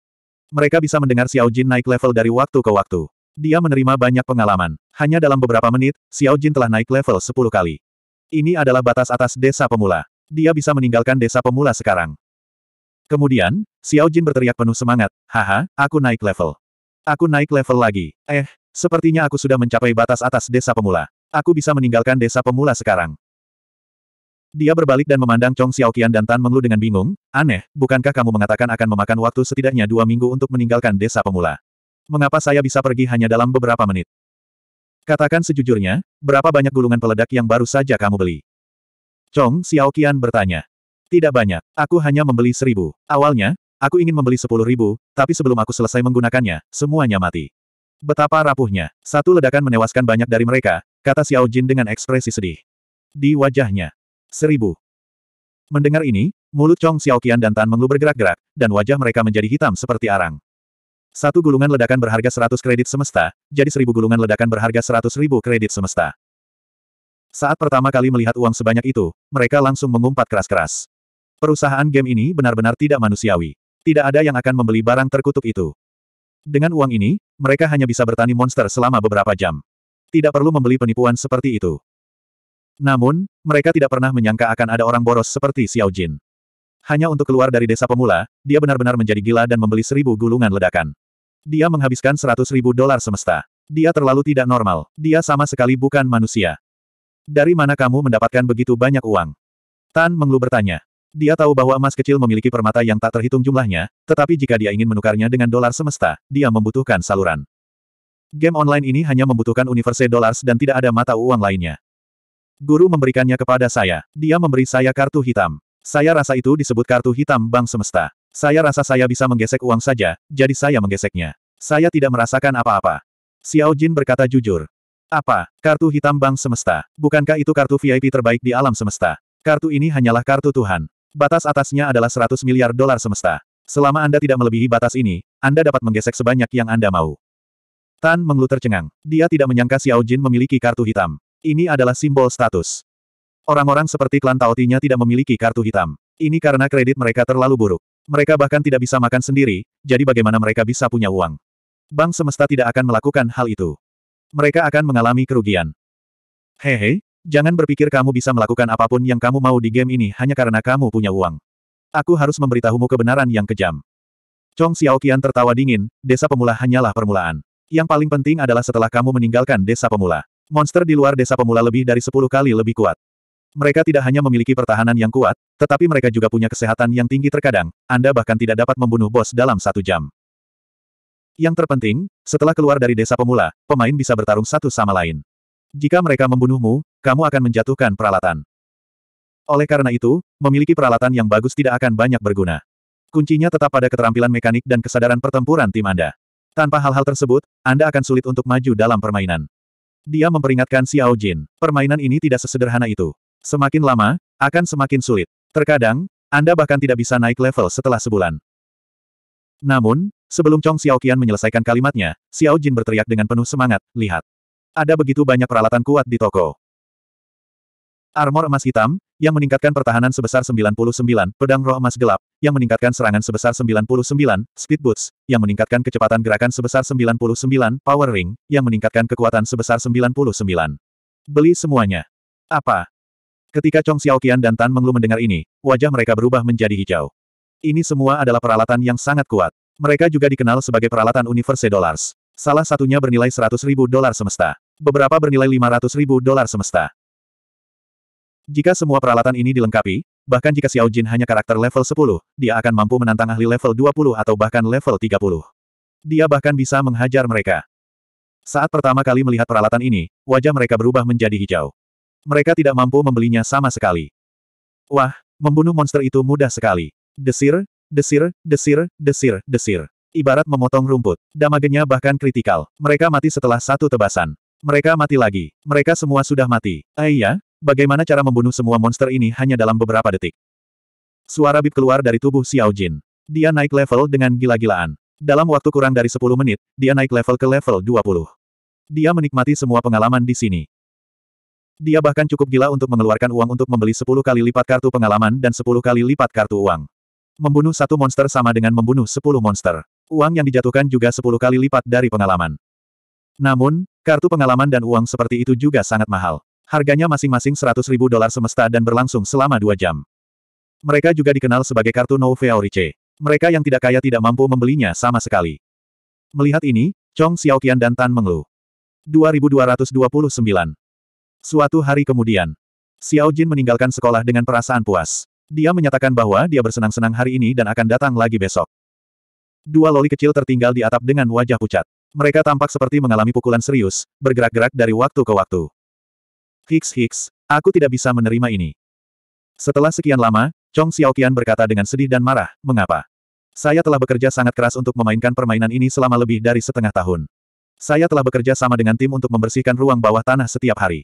Mereka bisa mendengar Xiao Jin naik level dari waktu ke waktu. Dia menerima banyak pengalaman. Hanya dalam beberapa menit, Xiao Jin telah naik level 10 kali. Ini adalah batas atas desa pemula. Dia bisa meninggalkan desa pemula sekarang. Kemudian, Xiao Jin berteriak penuh semangat, Haha, aku naik level. Aku naik level lagi. Eh, sepertinya aku sudah mencapai batas atas desa pemula. Aku bisa meninggalkan desa pemula sekarang. Dia berbalik dan memandang Chong Xiaoqian dan Tan Menglu dengan bingung, aneh, bukankah kamu mengatakan akan memakan waktu setidaknya dua minggu untuk meninggalkan desa pemula? Mengapa saya bisa pergi hanya dalam beberapa menit? Katakan sejujurnya, berapa banyak gulungan peledak yang baru saja kamu beli? Chong Xiaoqian bertanya. Tidak banyak, aku hanya membeli seribu. Awalnya, aku ingin membeli sepuluh ribu, tapi sebelum aku selesai menggunakannya, semuanya mati. Betapa rapuhnya, satu ledakan menewaskan banyak dari mereka, kata Xiao Jin dengan ekspresi sedih. Di wajahnya. Seribu. Mendengar ini, mulut Chong Xiaoqian dan Tan Menglu bergerak-gerak, dan wajah mereka menjadi hitam seperti arang. Satu gulungan ledakan berharga 100 kredit semesta, jadi seribu gulungan ledakan berharga 100 ribu kredit semesta. Saat pertama kali melihat uang sebanyak itu, mereka langsung mengumpat keras-keras. Perusahaan game ini benar-benar tidak manusiawi. Tidak ada yang akan membeli barang terkutuk itu. Dengan uang ini, mereka hanya bisa bertani monster selama beberapa jam. Tidak perlu membeli penipuan seperti itu. Namun, mereka tidak pernah menyangka akan ada orang boros seperti Xiao Jin. Hanya untuk keluar dari desa pemula, dia benar-benar menjadi gila dan membeli seribu gulungan ledakan. Dia menghabiskan 100 ribu dolar semesta. Dia terlalu tidak normal. Dia sama sekali bukan manusia. Dari mana kamu mendapatkan begitu banyak uang? Tan Menglu bertanya. Dia tahu bahwa emas kecil memiliki permata yang tak terhitung jumlahnya, tetapi jika dia ingin menukarnya dengan dolar semesta, dia membutuhkan saluran. Game online ini hanya membutuhkan universe dollars dan tidak ada mata uang lainnya. Guru memberikannya kepada saya. Dia memberi saya kartu hitam. Saya rasa itu disebut kartu hitam bank semesta. Saya rasa saya bisa menggesek uang saja, jadi saya menggeseknya. Saya tidak merasakan apa-apa. Xiao Jin berkata jujur. Apa? Kartu hitam bank semesta. Bukankah itu kartu VIP terbaik di alam semesta? Kartu ini hanyalah kartu Tuhan. Batas atasnya adalah 100 miliar dolar semesta. Selama Anda tidak melebihi batas ini, Anda dapat menggesek sebanyak yang Anda mau. Tan Menglu tercengang. Dia tidak menyangka Xiao Jin memiliki kartu hitam. Ini adalah simbol status. Orang-orang seperti klan Taotinya tidak memiliki kartu hitam. Ini karena kredit mereka terlalu buruk. Mereka bahkan tidak bisa makan sendiri, jadi bagaimana mereka bisa punya uang? Bank semesta tidak akan melakukan hal itu. Mereka akan mengalami kerugian. Hehe, jangan berpikir kamu bisa melakukan apapun yang kamu mau di game ini hanya karena kamu punya uang. Aku harus memberitahumu kebenaran yang kejam. Chong Xiaoqian tertawa dingin, desa pemula hanyalah permulaan. Yang paling penting adalah setelah kamu meninggalkan desa pemula. Monster di luar desa pemula lebih dari sepuluh kali lebih kuat. Mereka tidak hanya memiliki pertahanan yang kuat, tetapi mereka juga punya kesehatan yang tinggi terkadang, Anda bahkan tidak dapat membunuh bos dalam satu jam. Yang terpenting, setelah keluar dari desa pemula, pemain bisa bertarung satu sama lain. Jika mereka membunuhmu, kamu akan menjatuhkan peralatan. Oleh karena itu, memiliki peralatan yang bagus tidak akan banyak berguna. Kuncinya tetap pada keterampilan mekanik dan kesadaran pertempuran tim Anda. Tanpa hal-hal tersebut, Anda akan sulit untuk maju dalam permainan. Dia memperingatkan Xiao Jin, permainan ini tidak sesederhana itu. Semakin lama, akan semakin sulit. Terkadang, Anda bahkan tidak bisa naik level setelah sebulan. Namun, sebelum Chong Xiaoqian menyelesaikan kalimatnya, Xiao Jin berteriak dengan penuh semangat, lihat. Ada begitu banyak peralatan kuat di toko. Armor emas hitam, yang meningkatkan pertahanan sebesar 99, pedang roh emas gelap, yang meningkatkan serangan sebesar 99, speed boots, yang meningkatkan kecepatan gerakan sebesar 99, power ring, yang meningkatkan kekuatan sebesar 99. Beli semuanya. Apa? Ketika Chong Xiaoqian dan Tan Menglu mendengar ini, wajah mereka berubah menjadi hijau. Ini semua adalah peralatan yang sangat kuat. Mereka juga dikenal sebagai peralatan Universe Dollars. Salah satunya bernilai 100 ribu dolar semesta. Beberapa bernilai 500 ribu dolar semesta. Jika semua peralatan ini dilengkapi, bahkan jika Xiao Jin hanya karakter level 10, dia akan mampu menantang ahli level 20 atau bahkan level 30. Dia bahkan bisa menghajar mereka. Saat pertama kali melihat peralatan ini, wajah mereka berubah menjadi hijau. Mereka tidak mampu membelinya sama sekali. Wah, membunuh monster itu mudah sekali. Desir, desir, desir, desir, desir. Ibarat memotong rumput. Damagenya bahkan kritikal. Mereka mati setelah satu tebasan. Mereka mati lagi. Mereka semua sudah mati. Aiyah, ah, bagaimana cara membunuh semua monster ini hanya dalam beberapa detik? Suara bip keluar dari tubuh Xiao Jin. Dia naik level dengan gila-gilaan. Dalam waktu kurang dari 10 menit, dia naik level ke level 20. Dia menikmati semua pengalaman di sini. Dia bahkan cukup gila untuk mengeluarkan uang untuk membeli 10 kali lipat kartu pengalaman dan 10 kali lipat kartu uang. Membunuh satu monster sama dengan membunuh 10 monster. Uang yang dijatuhkan juga 10 kali lipat dari pengalaman. Namun, kartu pengalaman dan uang seperti itu juga sangat mahal. Harganya masing-masing 100 ribu dolar semesta dan berlangsung selama dua jam. Mereka juga dikenal sebagai kartu No Feaurice. Mereka yang tidak kaya tidak mampu membelinya sama sekali. Melihat ini, Chong Xiaoqian dan Tan Menglu. 2229. Suatu hari kemudian, Xiao Jin meninggalkan sekolah dengan perasaan puas. Dia menyatakan bahwa dia bersenang-senang hari ini dan akan datang lagi besok. Dua loli kecil tertinggal di atap dengan wajah pucat. Mereka tampak seperti mengalami pukulan serius, bergerak-gerak dari waktu ke waktu. Hiks hiks, aku tidak bisa menerima ini. Setelah sekian lama, Chong Xiao Qian berkata dengan sedih dan marah, mengapa? Saya telah bekerja sangat keras untuk memainkan permainan ini selama lebih dari setengah tahun. Saya telah bekerja sama dengan tim untuk membersihkan ruang bawah tanah setiap hari.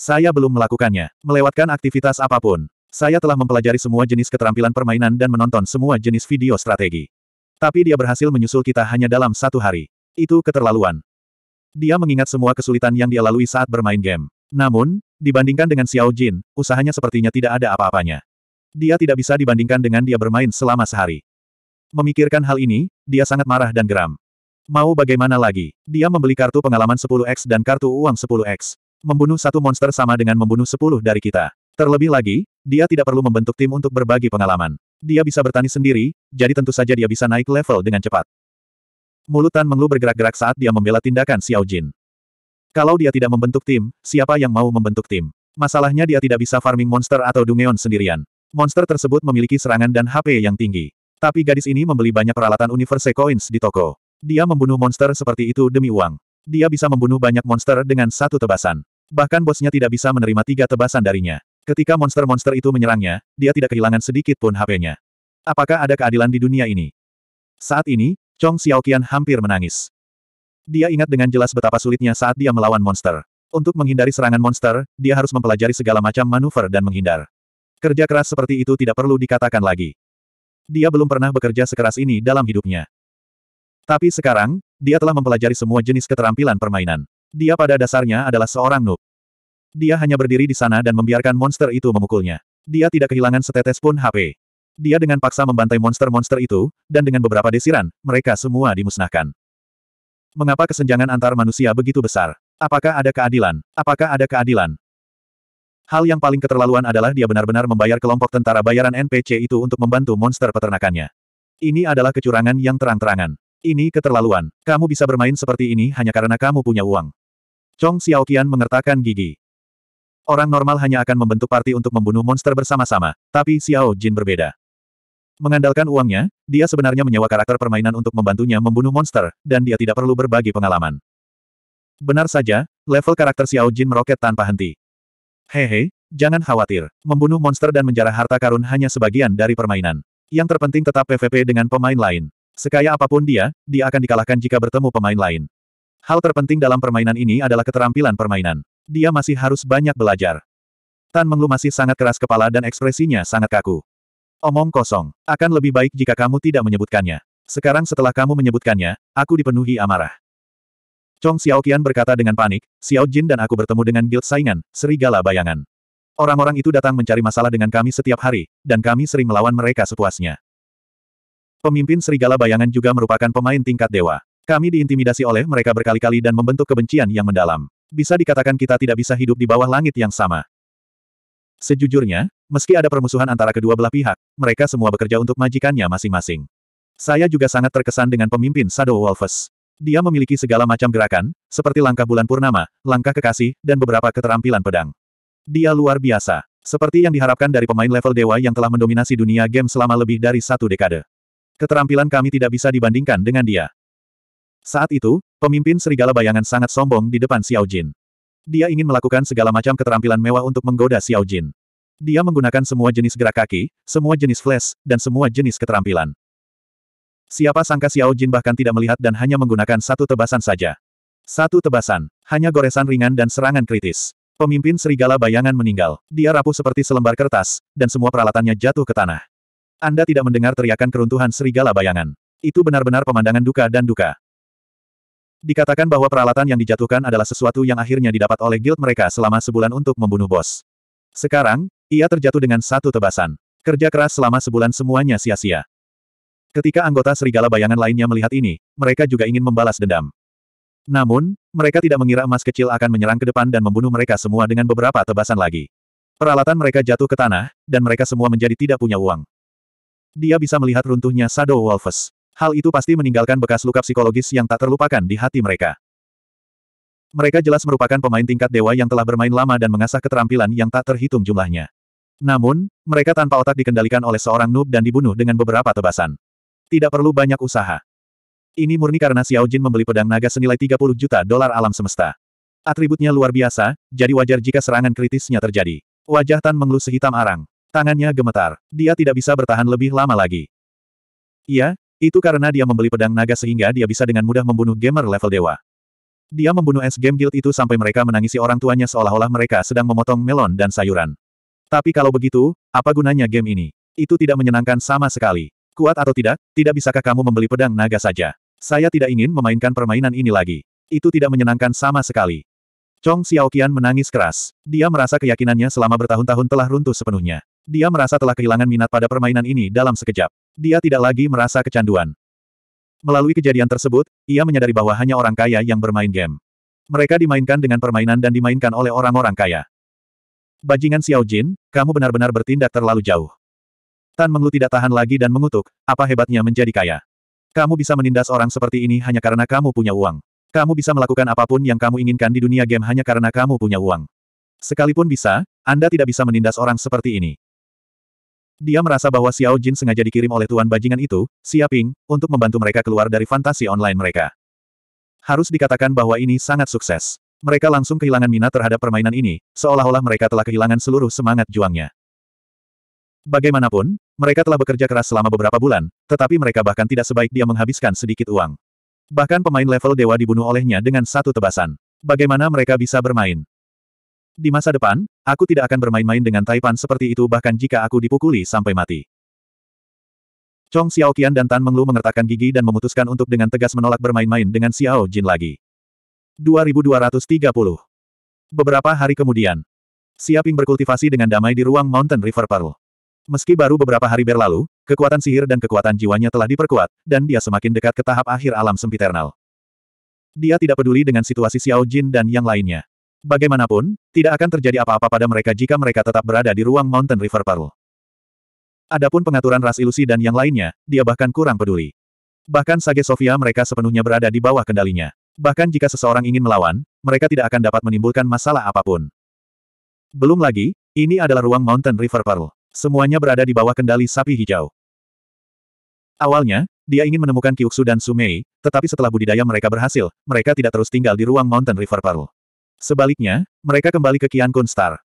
Saya belum melakukannya, melewatkan aktivitas apapun. Saya telah mempelajari semua jenis keterampilan permainan dan menonton semua jenis video strategi. Tapi dia berhasil menyusul kita hanya dalam satu hari. Itu keterlaluan. Dia mengingat semua kesulitan yang dia lalui saat bermain game. Namun, dibandingkan dengan Xiao Jin, usahanya sepertinya tidak ada apa-apanya. Dia tidak bisa dibandingkan dengan dia bermain selama sehari. Memikirkan hal ini, dia sangat marah dan geram. Mau bagaimana lagi? Dia membeli kartu pengalaman 10X dan kartu uang 10X. Membunuh satu monster sama dengan membunuh sepuluh dari kita. Terlebih lagi, dia tidak perlu membentuk tim untuk berbagi pengalaman. Dia bisa bertani sendiri, jadi tentu saja dia bisa naik level dengan cepat. Mulut Tan Menglu bergerak-gerak saat dia membela tindakan Xiao Jin. Kalau dia tidak membentuk tim, siapa yang mau membentuk tim? Masalahnya dia tidak bisa farming monster atau dungeon sendirian. Monster tersebut memiliki serangan dan HP yang tinggi. Tapi gadis ini membeli banyak peralatan Universe Coins di toko. Dia membunuh monster seperti itu demi uang. Dia bisa membunuh banyak monster dengan satu tebasan. Bahkan bosnya tidak bisa menerima tiga tebasan darinya. Ketika monster-monster itu menyerangnya, dia tidak kehilangan sedikit pun HP-nya. Apakah ada keadilan di dunia ini? Saat ini, Chong Xiaoqian hampir menangis. Dia ingat dengan jelas betapa sulitnya saat dia melawan monster. Untuk menghindari serangan monster, dia harus mempelajari segala macam manuver dan menghindar. Kerja keras seperti itu tidak perlu dikatakan lagi. Dia belum pernah bekerja sekeras ini dalam hidupnya. Tapi sekarang, dia telah mempelajari semua jenis keterampilan permainan. Dia pada dasarnya adalah seorang noob. Dia hanya berdiri di sana dan membiarkan monster itu memukulnya. Dia tidak kehilangan setetes pun HP. Dia dengan paksa membantai monster-monster itu, dan dengan beberapa desiran, mereka semua dimusnahkan. Mengapa kesenjangan antar manusia begitu besar? Apakah ada keadilan? Apakah ada keadilan? Hal yang paling keterlaluan adalah dia benar-benar membayar kelompok tentara bayaran NPC itu untuk membantu monster peternakannya. Ini adalah kecurangan yang terang-terangan. Ini keterlaluan. Kamu bisa bermain seperti ini hanya karena kamu punya uang. Chong Xiaoqian mengertakkan gigi. Orang normal hanya akan membentuk parti untuk membunuh monster bersama-sama, tapi Xiao Jin berbeda. Mengandalkan uangnya, dia sebenarnya menyewa karakter permainan untuk membantunya membunuh monster, dan dia tidak perlu berbagi pengalaman. Benar saja, level karakter Xiao Jin meroket tanpa henti. Hehe, jangan khawatir. Membunuh monster dan menjarah harta karun hanya sebagian dari permainan. Yang terpenting tetap PvP dengan pemain lain. Sekaya apapun dia, dia akan dikalahkan jika bertemu pemain lain. Hal terpenting dalam permainan ini adalah keterampilan permainan. Dia masih harus banyak belajar. Tan Menglu masih sangat keras kepala dan ekspresinya sangat kaku. Omong kosong. Akan lebih baik jika kamu tidak menyebutkannya. Sekarang setelah kamu menyebutkannya, aku dipenuhi amarah. Chong Xiaoqian berkata dengan panik, Xiao Jin dan aku bertemu dengan guild saingan, serigala bayangan. Orang-orang itu datang mencari masalah dengan kami setiap hari, dan kami sering melawan mereka sepuasnya. Pemimpin serigala bayangan juga merupakan pemain tingkat dewa. Kami diintimidasi oleh mereka berkali-kali dan membentuk kebencian yang mendalam. Bisa dikatakan kita tidak bisa hidup di bawah langit yang sama. Sejujurnya, meski ada permusuhan antara kedua belah pihak, mereka semua bekerja untuk majikannya masing-masing. Saya juga sangat terkesan dengan pemimpin Shadow Wolves. Dia memiliki segala macam gerakan, seperti langkah bulan purnama, langkah kekasih, dan beberapa keterampilan pedang. Dia luar biasa, seperti yang diharapkan dari pemain level dewa yang telah mendominasi dunia game selama lebih dari satu dekade. Keterampilan kami tidak bisa dibandingkan dengan dia. Saat itu, pemimpin serigala bayangan sangat sombong di depan Xiao Jin. Dia ingin melakukan segala macam keterampilan mewah untuk menggoda Xiao Jin. Dia menggunakan semua jenis gerak kaki, semua jenis flash, dan semua jenis keterampilan. Siapa sangka Xiao Jin bahkan tidak melihat dan hanya menggunakan satu tebasan saja. Satu tebasan, hanya goresan ringan dan serangan kritis. Pemimpin serigala bayangan meninggal. Dia rapuh seperti selembar kertas, dan semua peralatannya jatuh ke tanah. Anda tidak mendengar teriakan keruntuhan serigala bayangan. Itu benar-benar pemandangan duka dan duka. Dikatakan bahwa peralatan yang dijatuhkan adalah sesuatu yang akhirnya didapat oleh guild mereka selama sebulan untuk membunuh bos. Sekarang, ia terjatuh dengan satu tebasan. Kerja keras selama sebulan semuanya sia-sia. Ketika anggota serigala bayangan lainnya melihat ini, mereka juga ingin membalas dendam. Namun, mereka tidak mengira emas kecil akan menyerang ke depan dan membunuh mereka semua dengan beberapa tebasan lagi. Peralatan mereka jatuh ke tanah, dan mereka semua menjadi tidak punya uang. Dia bisa melihat runtuhnya Shadow Wolves. Hal itu pasti meninggalkan bekas luka psikologis yang tak terlupakan di hati mereka. Mereka jelas merupakan pemain tingkat dewa yang telah bermain lama dan mengasah keterampilan yang tak terhitung jumlahnya. Namun, mereka tanpa otak dikendalikan oleh seorang noob dan dibunuh dengan beberapa tebasan. Tidak perlu banyak usaha. Ini murni karena Xiao Jin membeli pedang naga senilai 30 juta dolar alam semesta. Atributnya luar biasa, jadi wajar jika serangan kritisnya terjadi. Wajah Tan mengelus sehitam arang. Tangannya gemetar. Dia tidak bisa bertahan lebih lama lagi. Iya, itu karena dia membeli pedang naga sehingga dia bisa dengan mudah membunuh gamer level dewa. Dia membunuh Es Game Guild itu sampai mereka menangisi orang tuanya seolah-olah mereka sedang memotong melon dan sayuran. Tapi kalau begitu, apa gunanya game ini? Itu tidak menyenangkan sama sekali. Kuat atau tidak, tidak bisakah kamu membeli pedang naga saja? Saya tidak ingin memainkan permainan ini lagi. Itu tidak menyenangkan sama sekali. Chong Xiaoqian menangis keras. Dia merasa keyakinannya selama bertahun-tahun telah runtuh sepenuhnya. Dia merasa telah kehilangan minat pada permainan ini dalam sekejap. Dia tidak lagi merasa kecanduan. Melalui kejadian tersebut, ia menyadari bahwa hanya orang kaya yang bermain game. Mereka dimainkan dengan permainan dan dimainkan oleh orang-orang kaya. Bajingan Xiao Jin, kamu benar-benar bertindak terlalu jauh. Tan Menglu tidak tahan lagi dan mengutuk, apa hebatnya menjadi kaya. Kamu bisa menindas orang seperti ini hanya karena kamu punya uang. Kamu bisa melakukan apapun yang kamu inginkan di dunia game hanya karena kamu punya uang. Sekalipun bisa, Anda tidak bisa menindas orang seperti ini. Dia merasa bahwa Xiao Jin sengaja dikirim oleh tuan bajingan itu, Xia Ping, untuk membantu mereka keluar dari fantasi online mereka. Harus dikatakan bahwa ini sangat sukses. Mereka langsung kehilangan minat terhadap permainan ini, seolah-olah mereka telah kehilangan seluruh semangat juangnya. Bagaimanapun, mereka telah bekerja keras selama beberapa bulan, tetapi mereka bahkan tidak sebaik dia menghabiskan sedikit uang. Bahkan pemain level dewa dibunuh olehnya dengan satu tebasan. Bagaimana mereka bisa bermain? Di masa depan, aku tidak akan bermain-main dengan Taipan seperti itu bahkan jika aku dipukuli sampai mati. Chong Xiaoqian dan Tan Menglu mengertakkan gigi dan memutuskan untuk dengan tegas menolak bermain-main dengan Xiao Jin lagi. 2230 Beberapa hari kemudian, Xiaping berkultivasi dengan damai di ruang Mountain River Pearl. Meski baru beberapa hari berlalu, kekuatan sihir dan kekuatan jiwanya telah diperkuat, dan dia semakin dekat ke tahap akhir alam sempiternal. Dia tidak peduli dengan situasi Xiao Jin dan yang lainnya. Bagaimanapun, tidak akan terjadi apa-apa pada mereka jika mereka tetap berada di ruang Mountain River Pearl. Adapun pengaturan ras ilusi dan yang lainnya, dia bahkan kurang peduli. Bahkan Sage Sofia mereka sepenuhnya berada di bawah kendalinya. Bahkan jika seseorang ingin melawan, mereka tidak akan dapat menimbulkan masalah apapun. Belum lagi, ini adalah ruang Mountain River Pearl. Semuanya berada di bawah kendali sapi hijau. Awalnya, dia ingin menemukan Kyuksu dan Sumei, tetapi setelah budidaya mereka berhasil, mereka tidak terus tinggal di ruang Mountain River Pearl. Sebaliknya, mereka kembali ke Kun Star.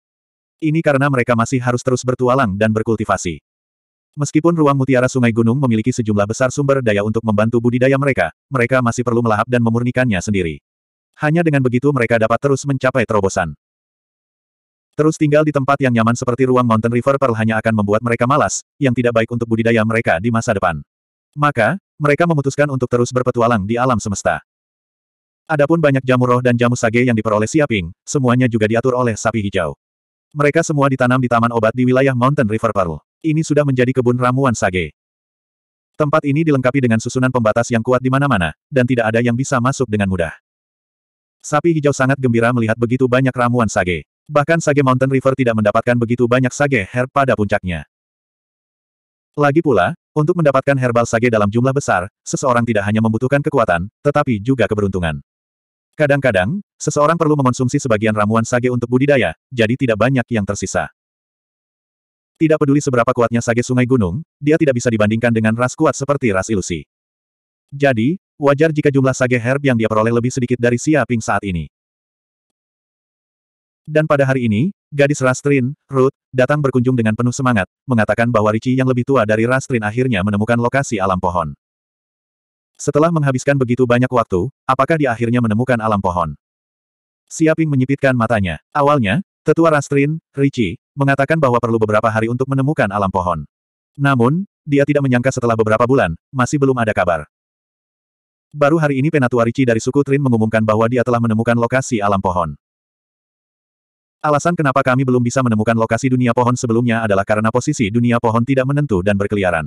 Ini karena mereka masih harus terus bertualang dan berkultivasi. Meskipun ruang mutiara sungai gunung memiliki sejumlah besar sumber daya untuk membantu budidaya mereka, mereka masih perlu melahap dan memurnikannya sendiri. Hanya dengan begitu mereka dapat terus mencapai terobosan. Terus tinggal di tempat yang nyaman seperti ruang Mountain River Pearl hanya akan membuat mereka malas, yang tidak baik untuk budidaya mereka di masa depan. Maka, mereka memutuskan untuk terus berpetualang di alam semesta. Adapun banyak jamur roh dan jamu sage yang diperoleh Siaping, semuanya juga diatur oleh sapi hijau. Mereka semua ditanam di taman obat di wilayah Mountain River Pearl. Ini sudah menjadi kebun ramuan sage. Tempat ini dilengkapi dengan susunan pembatas yang kuat di mana-mana, dan tidak ada yang bisa masuk dengan mudah. Sapi hijau sangat gembira melihat begitu banyak ramuan sage. Bahkan Sage Mountain River tidak mendapatkan begitu banyak Sage Herb pada puncaknya. Lagi pula, untuk mendapatkan herbal Sage dalam jumlah besar, seseorang tidak hanya membutuhkan kekuatan, tetapi juga keberuntungan. Kadang-kadang, seseorang perlu mengonsumsi sebagian ramuan Sage untuk budidaya, jadi tidak banyak yang tersisa. Tidak peduli seberapa kuatnya Sage Sungai Gunung, dia tidak bisa dibandingkan dengan ras kuat seperti ras ilusi. Jadi, wajar jika jumlah Sage Herb yang dia peroleh lebih sedikit dari Xia Ping saat ini. Dan pada hari ini, gadis Rastrin, Ruth, datang berkunjung dengan penuh semangat, mengatakan bahwa Richie yang lebih tua dari Rastrin akhirnya menemukan lokasi alam pohon. Setelah menghabiskan begitu banyak waktu, apakah dia akhirnya menemukan alam pohon? Siaping menyipitkan matanya. Awalnya, tetua Rastrin, Richie, mengatakan bahwa perlu beberapa hari untuk menemukan alam pohon. Namun, dia tidak menyangka setelah beberapa bulan, masih belum ada kabar. Baru hari ini Penatua Richie dari suku Trin mengumumkan bahwa dia telah menemukan lokasi alam pohon. Alasan kenapa kami belum bisa menemukan lokasi dunia pohon sebelumnya adalah karena posisi dunia pohon tidak menentu dan berkeliaran.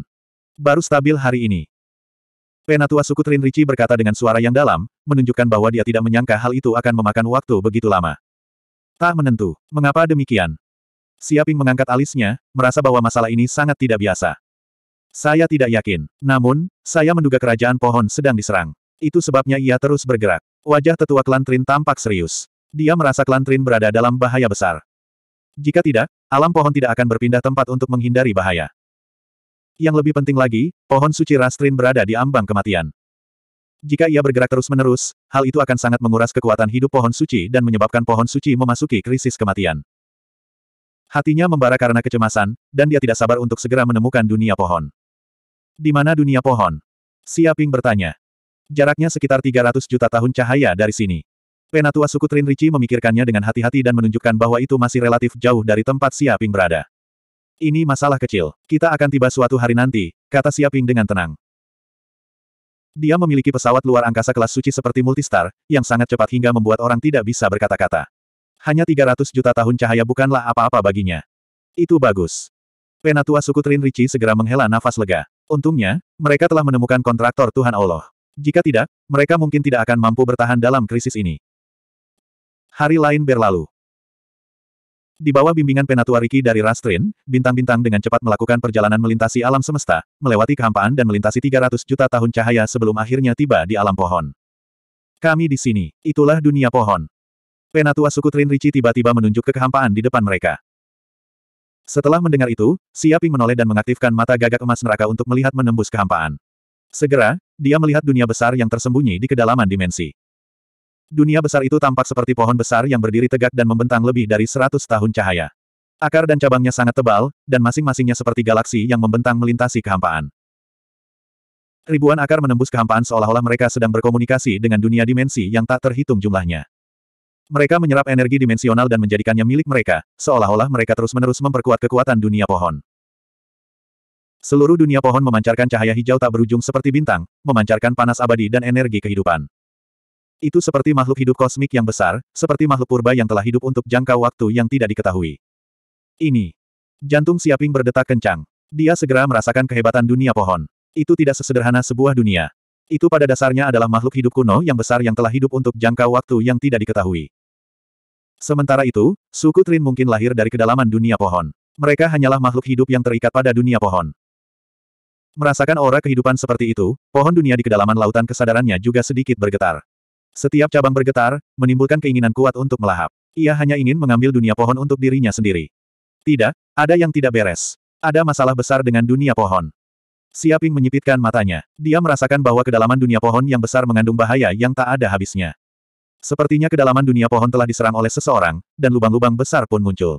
Baru stabil hari ini. Penatua suku Trinrici berkata dengan suara yang dalam, menunjukkan bahwa dia tidak menyangka hal itu akan memakan waktu begitu lama. Tak menentu. Mengapa demikian? Siaping mengangkat alisnya, merasa bahwa masalah ini sangat tidak biasa. Saya tidak yakin. Namun, saya menduga kerajaan pohon sedang diserang. Itu sebabnya ia terus bergerak. Wajah tetua klan Trin tampak serius. Dia merasa Klantrin berada dalam bahaya besar. Jika tidak, alam pohon tidak akan berpindah tempat untuk menghindari bahaya. Yang lebih penting lagi, pohon suci Rastrin berada di ambang kematian. Jika ia bergerak terus-menerus, hal itu akan sangat menguras kekuatan hidup pohon suci dan menyebabkan pohon suci memasuki krisis kematian. Hatinya membara karena kecemasan, dan dia tidak sabar untuk segera menemukan dunia pohon. Di mana dunia pohon? Siaping bertanya. Jaraknya sekitar 300 juta tahun cahaya dari sini. Penatua suku Trinrici memikirkannya dengan hati-hati dan menunjukkan bahwa itu masih relatif jauh dari tempat Siaping berada. Ini masalah kecil. Kita akan tiba suatu hari nanti, kata Siaping dengan tenang. Dia memiliki pesawat luar angkasa kelas suci seperti Multistar, yang sangat cepat hingga membuat orang tidak bisa berkata-kata. Hanya 300 juta tahun cahaya bukanlah apa-apa baginya. Itu bagus. Penatua suku Trinrici segera menghela nafas lega. Untungnya, mereka telah menemukan kontraktor Tuhan Allah. Jika tidak, mereka mungkin tidak akan mampu bertahan dalam krisis ini. Hari lain berlalu. Di bawah bimbingan Penatua Riki dari Rastrin, bintang-bintang dengan cepat melakukan perjalanan melintasi alam semesta, melewati kehampaan dan melintasi 300 juta tahun cahaya sebelum akhirnya tiba di alam pohon. Kami di sini, itulah dunia pohon. Penatua suku Trin Ricci tiba-tiba menunjuk ke kehampaan di depan mereka. Setelah mendengar itu, Siaping menoleh dan mengaktifkan mata gagak emas neraka untuk melihat menembus kehampaan. Segera, dia melihat dunia besar yang tersembunyi di kedalaman dimensi. Dunia besar itu tampak seperti pohon besar yang berdiri tegak dan membentang lebih dari seratus tahun cahaya. Akar dan cabangnya sangat tebal, dan masing-masingnya seperti galaksi yang membentang melintasi kehampaan. Ribuan akar menembus kehampaan seolah-olah mereka sedang berkomunikasi dengan dunia dimensi yang tak terhitung jumlahnya. Mereka menyerap energi dimensional dan menjadikannya milik mereka, seolah-olah mereka terus-menerus memperkuat kekuatan dunia pohon. Seluruh dunia pohon memancarkan cahaya hijau tak berujung seperti bintang, memancarkan panas abadi dan energi kehidupan. Itu seperti makhluk hidup kosmik yang besar, seperti makhluk purba yang telah hidup untuk jangka waktu yang tidak diketahui. Ini. Jantung Siaping berdetak kencang. Dia segera merasakan kehebatan dunia pohon. Itu tidak sesederhana sebuah dunia. Itu pada dasarnya adalah makhluk hidup kuno yang besar yang telah hidup untuk jangka waktu yang tidak diketahui. Sementara itu, suku Trin mungkin lahir dari kedalaman dunia pohon. Mereka hanyalah makhluk hidup yang terikat pada dunia pohon. Merasakan aura kehidupan seperti itu, pohon dunia di kedalaman lautan kesadarannya juga sedikit bergetar. Setiap cabang bergetar, menimbulkan keinginan kuat untuk melahap. Ia hanya ingin mengambil dunia pohon untuk dirinya sendiri. Tidak, ada yang tidak beres. Ada masalah besar dengan dunia pohon. Siaping menyipitkan matanya. Dia merasakan bahwa kedalaman dunia pohon yang besar mengandung bahaya yang tak ada habisnya. Sepertinya kedalaman dunia pohon telah diserang oleh seseorang, dan lubang-lubang besar pun muncul.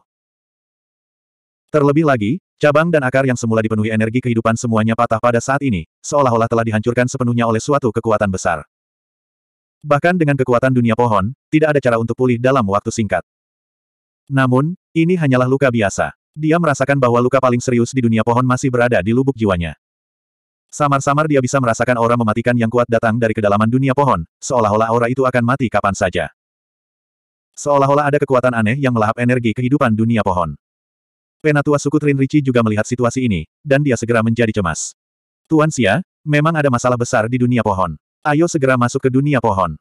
Terlebih lagi, cabang dan akar yang semula dipenuhi energi kehidupan semuanya patah pada saat ini, seolah-olah telah dihancurkan sepenuhnya oleh suatu kekuatan besar. Bahkan dengan kekuatan dunia pohon, tidak ada cara untuk pulih dalam waktu singkat. Namun, ini hanyalah luka biasa. Dia merasakan bahwa luka paling serius di dunia pohon masih berada di lubuk jiwanya. Samar-samar dia bisa merasakan aura mematikan yang kuat datang dari kedalaman dunia pohon, seolah-olah aura itu akan mati kapan saja. Seolah-olah ada kekuatan aneh yang melahap energi kehidupan dunia pohon. Penatua suku Trinrici juga melihat situasi ini, dan dia segera menjadi cemas. Tuan Sia, memang ada masalah besar di dunia pohon. Ayo segera masuk ke dunia pohon.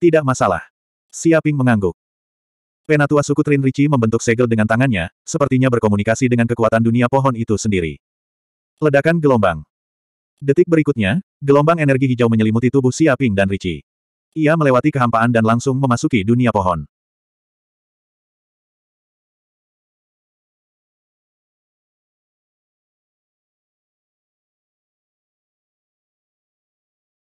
Tidak masalah. Siaping mengangguk. Penatua suku Trin Ricci membentuk segel dengan tangannya, sepertinya berkomunikasi dengan kekuatan dunia pohon itu sendiri. Ledakan gelombang. Detik berikutnya, gelombang energi hijau menyelimuti tubuh Siaping dan Ricci. Ia melewati kehampaan dan langsung memasuki dunia pohon.